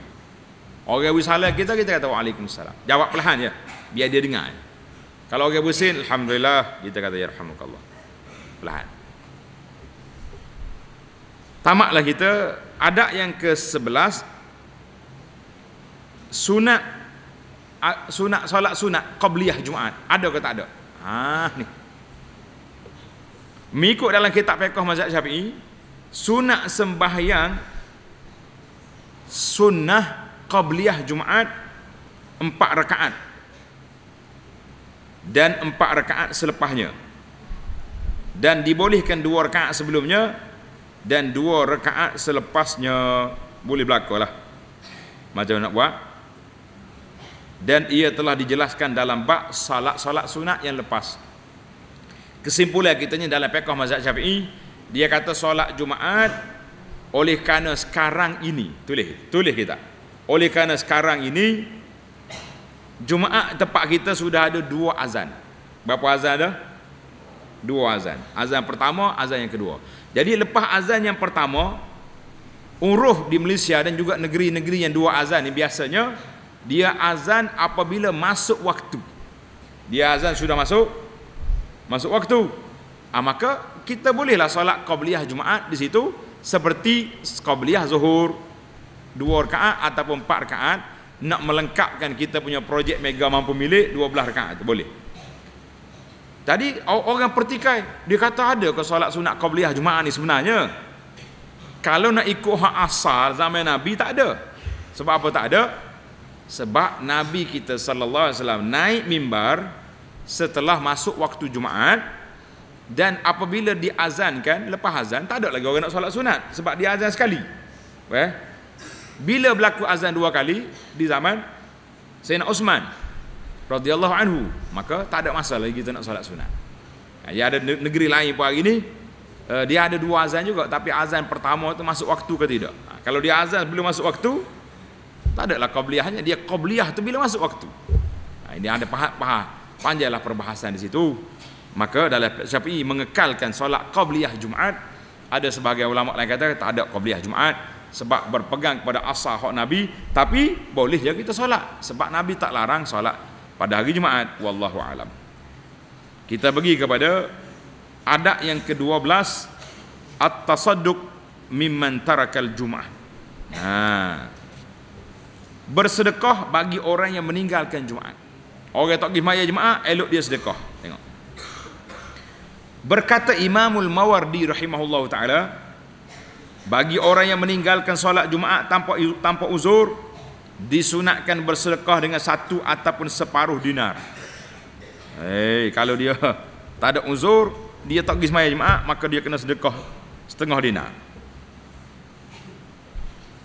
Speaker 1: Orang bersalah kita kita kata waalaikumsalam. Jawab perlahan ya. Biar dia dengar. Kalau orang bersin alhamdulillah kita kata ya rahmatullah. Perlahan. Tamaklah kita ada yang ke-11 sunat sunat solat sunat qabliyah Jumaat. Ada ke tak ada? Ha ni. Mengikut dalam kitab fiqh mazhab Syafi'i, sunat sembahyang sunnah qabliyah Jumaat empat rekaat dan empat rekaat selepasnya dan dibolehkan dua rekaat sebelumnya dan dua rekaat selepasnya boleh berlakulah macam nak buat dan ia telah dijelaskan dalam bab salat-salat sunat yang lepas kesimpulan kitanya dalam pekoh mazhab syafi'i dia kata solat jumaat oleh kerana sekarang ini tulis tulis kita oleh kerana sekarang ini Jumaat tempat kita sudah ada dua azan Berapa azan ada? Dua azan Azan pertama, azan yang kedua Jadi lepas azan yang pertama Uruh di Malaysia dan juga negeri-negeri yang dua azan ini biasanya Dia azan apabila masuk waktu Dia azan sudah masuk Masuk waktu ah, Maka kita bolehlah solat Qabliyah Jumaat di situ Seperti Qabliyah Zuhur dua rakaat ataupun empat rakaat nak melengkapkan kita punya projek mega mampu milik 12 rakaat boleh tadi orang pertikai dia kata ada ke solat sunat qabliyah jumaat ni sebenarnya kalau nak ikut hak asal zaman nabi tak ada sebab apa tak ada sebab nabi kita sallallahu alaihi wasallam naik mimbar setelah masuk waktu jumaat dan apabila diazankan lepas azan tak ada lagi orang nak solat sunat sebab diazan sekali eh? bila berlaku azan dua kali di zaman Sayyidina Osman radhiyallahu anhu maka tak ada masalah lagi kita nak solat sunat ya ada negeri lain pun hari ni eh, dia ada dua azan juga tapi azan pertama tu masuk waktu ke tidak ha, kalau dia azan belum masuk waktu tak ada lah qabliyahnya dia qabliyah tu bila masuk waktu ha, ini ada paha-paha panjanglah perbahasan di situ maka dalam syafi'i mengekalkan solat qabliyah Jumaat ada sebagai ulama lain kata tak ada qabliyah Jumaat sebab berpegang kepada asa hak Nabi tapi boleh je kita solat sebab Nabi tak larang solat pada hari Jumaat wallahu alam kita bagi kepada adat yang ke-12 at-tasadduq mimman tarakal jumaah ha bersedekah bagi orang yang meninggalkan Jumaat orang tak pergi maya Jumaat elok dia sedekah tengok berkata Imamul Mawardi rahimahullahu taala bagi orang yang meninggalkan solat Jumaat tanpa tanpa uzur disunatkan bersedekah dengan satu ataupun separuh dinar. Hey, kalau dia (laughs) tak ada uzur, dia tak pergi sembahyang Jumaat, maka dia kena sedekah setengah dinar.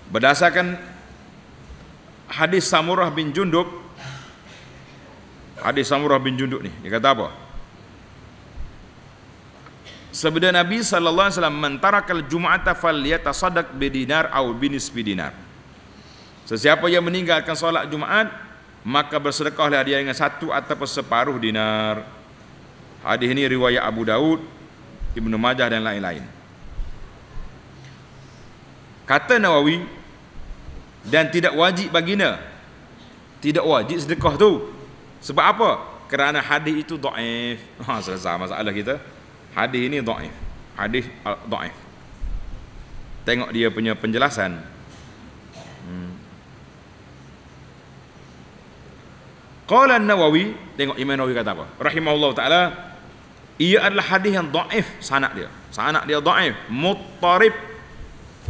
Speaker 1: Berdasarkan hadis Samurah bin Junduk hadis Samurah bin Junduk ni, dia kata apa? Sabda Nabi sallallahu alaihi wasallam, "Man taraka al-jum'ah falyatasaddaq bi dinar aw bi nisbi dinar." Sesiapa yang meninggalkan solat Jumaat, maka bersedekahlah dia dengan satu atau separuh dinar. Hadis ini riwayat Abu Daud, Ibnu Majah dan lain-lain. Kata Nawawi dan tidak wajib baginda. Tidak wajib sedekah tu. Sebab apa? Kerana hadis itu dhaif. Ha, selesai masalah kita hadis ini daif hadis uh, daif tengok dia punya penjelasan hmm. Qala An-Nawawi tengok Imam Nawawi kata apa rahimahullahu taala ia adalah hadis yang daif sanad dia sanad dia daif muttarib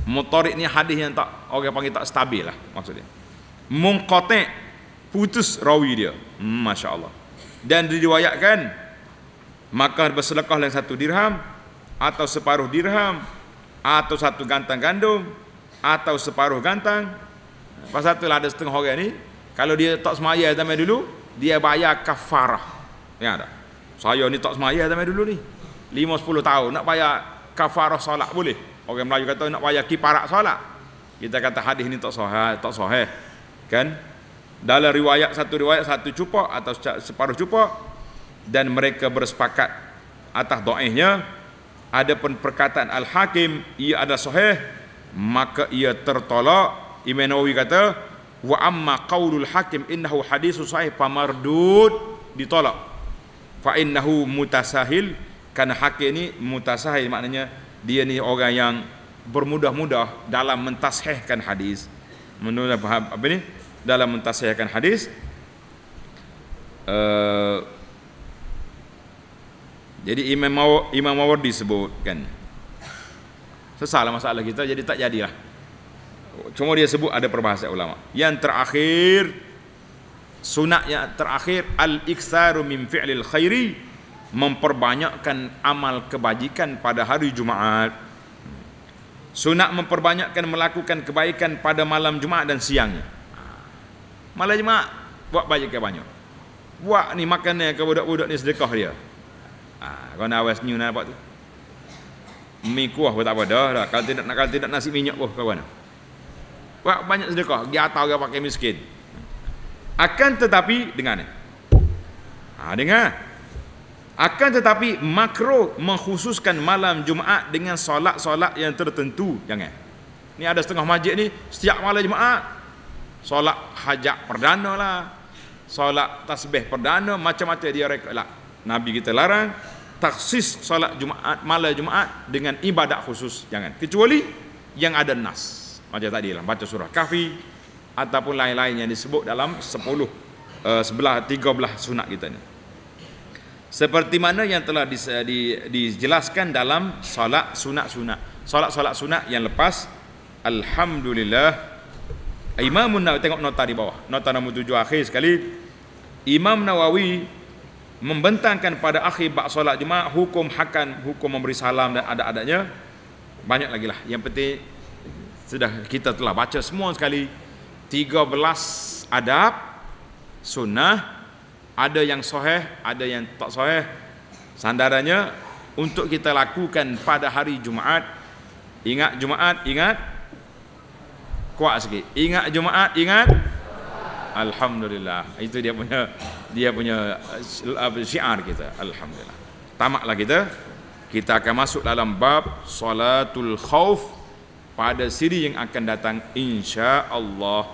Speaker 1: muttarib ni hadis yang tak orang panggil tak stabil lah maksudnya munqati putus rawi dia hmm, masya-Allah dan diriwayatkan maka berselekah dengan satu dirham atau separuh dirham atau satu gantang gandum atau separuh gantang pasal itulah ada setengah orang ni kalau dia tak semaya zaman dulu dia bayar kafarah ya ada. saya ni tak semaya zaman dulu ni 5 10 tahun nak bayar kafarah solat boleh orang Melayu kata nak bayar kiparat solat kita kata hadis ni tak sahih tak sahih kan dalam riwayat satu riwayat satu cupak atau separuh cupak dan mereka bersepakat atas Ada pun perkataan al hakim ia ada sahih maka ia tertolak Imam Nawawi kata wa amma qaulul hakim innahu hadisun sahih pamardud ditolak fa innahu mutasahil kerana hakim ini mutasahil maknanya dia ni orang yang bermudah-mudah dalam mentasahihkan hadis menurut apa, ini? dalam mentasahihkan hadis uh, jadi Imam Mawar, Imam Mawar disebut kan? Sesalah masalah kita jadi tak jadilah. Cuma dia sebut ada perbahasan ulama. Yang terakhir sunat yang terakhir al-iktsaru min fi'lil khairi memperbanyakkan amal kebajikan pada hari Jumaat. Sunat memperbanyakkan melakukan kebaikan pada malam Jumaat dan siangnya. Malam Jumaat buat baik banyak. Buat ni makan ni ke budak-budak ni sedekah dia. Ah, kau nak awas nyu nampak tu. Mi kuah pun tak apa dah. dah. Kalau tidak nak kalau tidak nasi minyak pun kau mana? Buat banyak sedekah, dia tahu dia pakai miskin. Akan tetapi dengan ni. Ha, dengar. Akan tetapi makro mengkhususkan malam Jumaat dengan solat-solat yang tertentu. Jangan. Ni ada setengah masjid ni setiap malam Jumaat solat hajat perdana lah. Solat tasbih perdana macam-macam dia rekod lah. Nabi kita larang taksis salat Jumaat malam Jumaat dengan ibadat khusus jangan kecuali yang ada nas macam tadi lah baca surah kahfi ataupun lain-lain yang disebut dalam 10 uh, eh, sebelah 13 sunat kita ni seperti mana yang telah di, eh, di, dijelaskan dalam salat sunat-sunat salat-salat sunat yang lepas alhamdulillah Imam Nawawi tengok nota di bawah nota nombor 7 akhir sekali Imam Nawawi membentangkan pada akhir bak solat jemaah hukum hakan hukum memberi salam dan adat-adatnya banyak lagi lah yang penting sudah kita telah baca semua sekali 13 adab sunnah ada yang soheh ada yang tak soheh sandarannya untuk kita lakukan pada hari Jumaat ingat Jumaat ingat kuat sikit ingat Jumaat ingat Alhamdulillah itu dia punya dia punya eh, syiar kita alhamdulillah Tamaklah kita kita akan masuk dalam bab salatul khauf pada siri yang akan datang insyaallah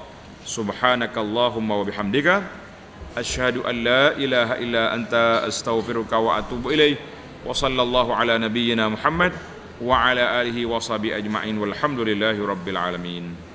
Speaker 1: subhanakallahumma wa bihamdika asyhadu an la ilaha illa anta astaghfiruka wa atubu ilaihi wa sallallahu ala nabiyyina muhammad wa ala alihi wa sahbihi ajma'in walhamdulillahi rabbil alamin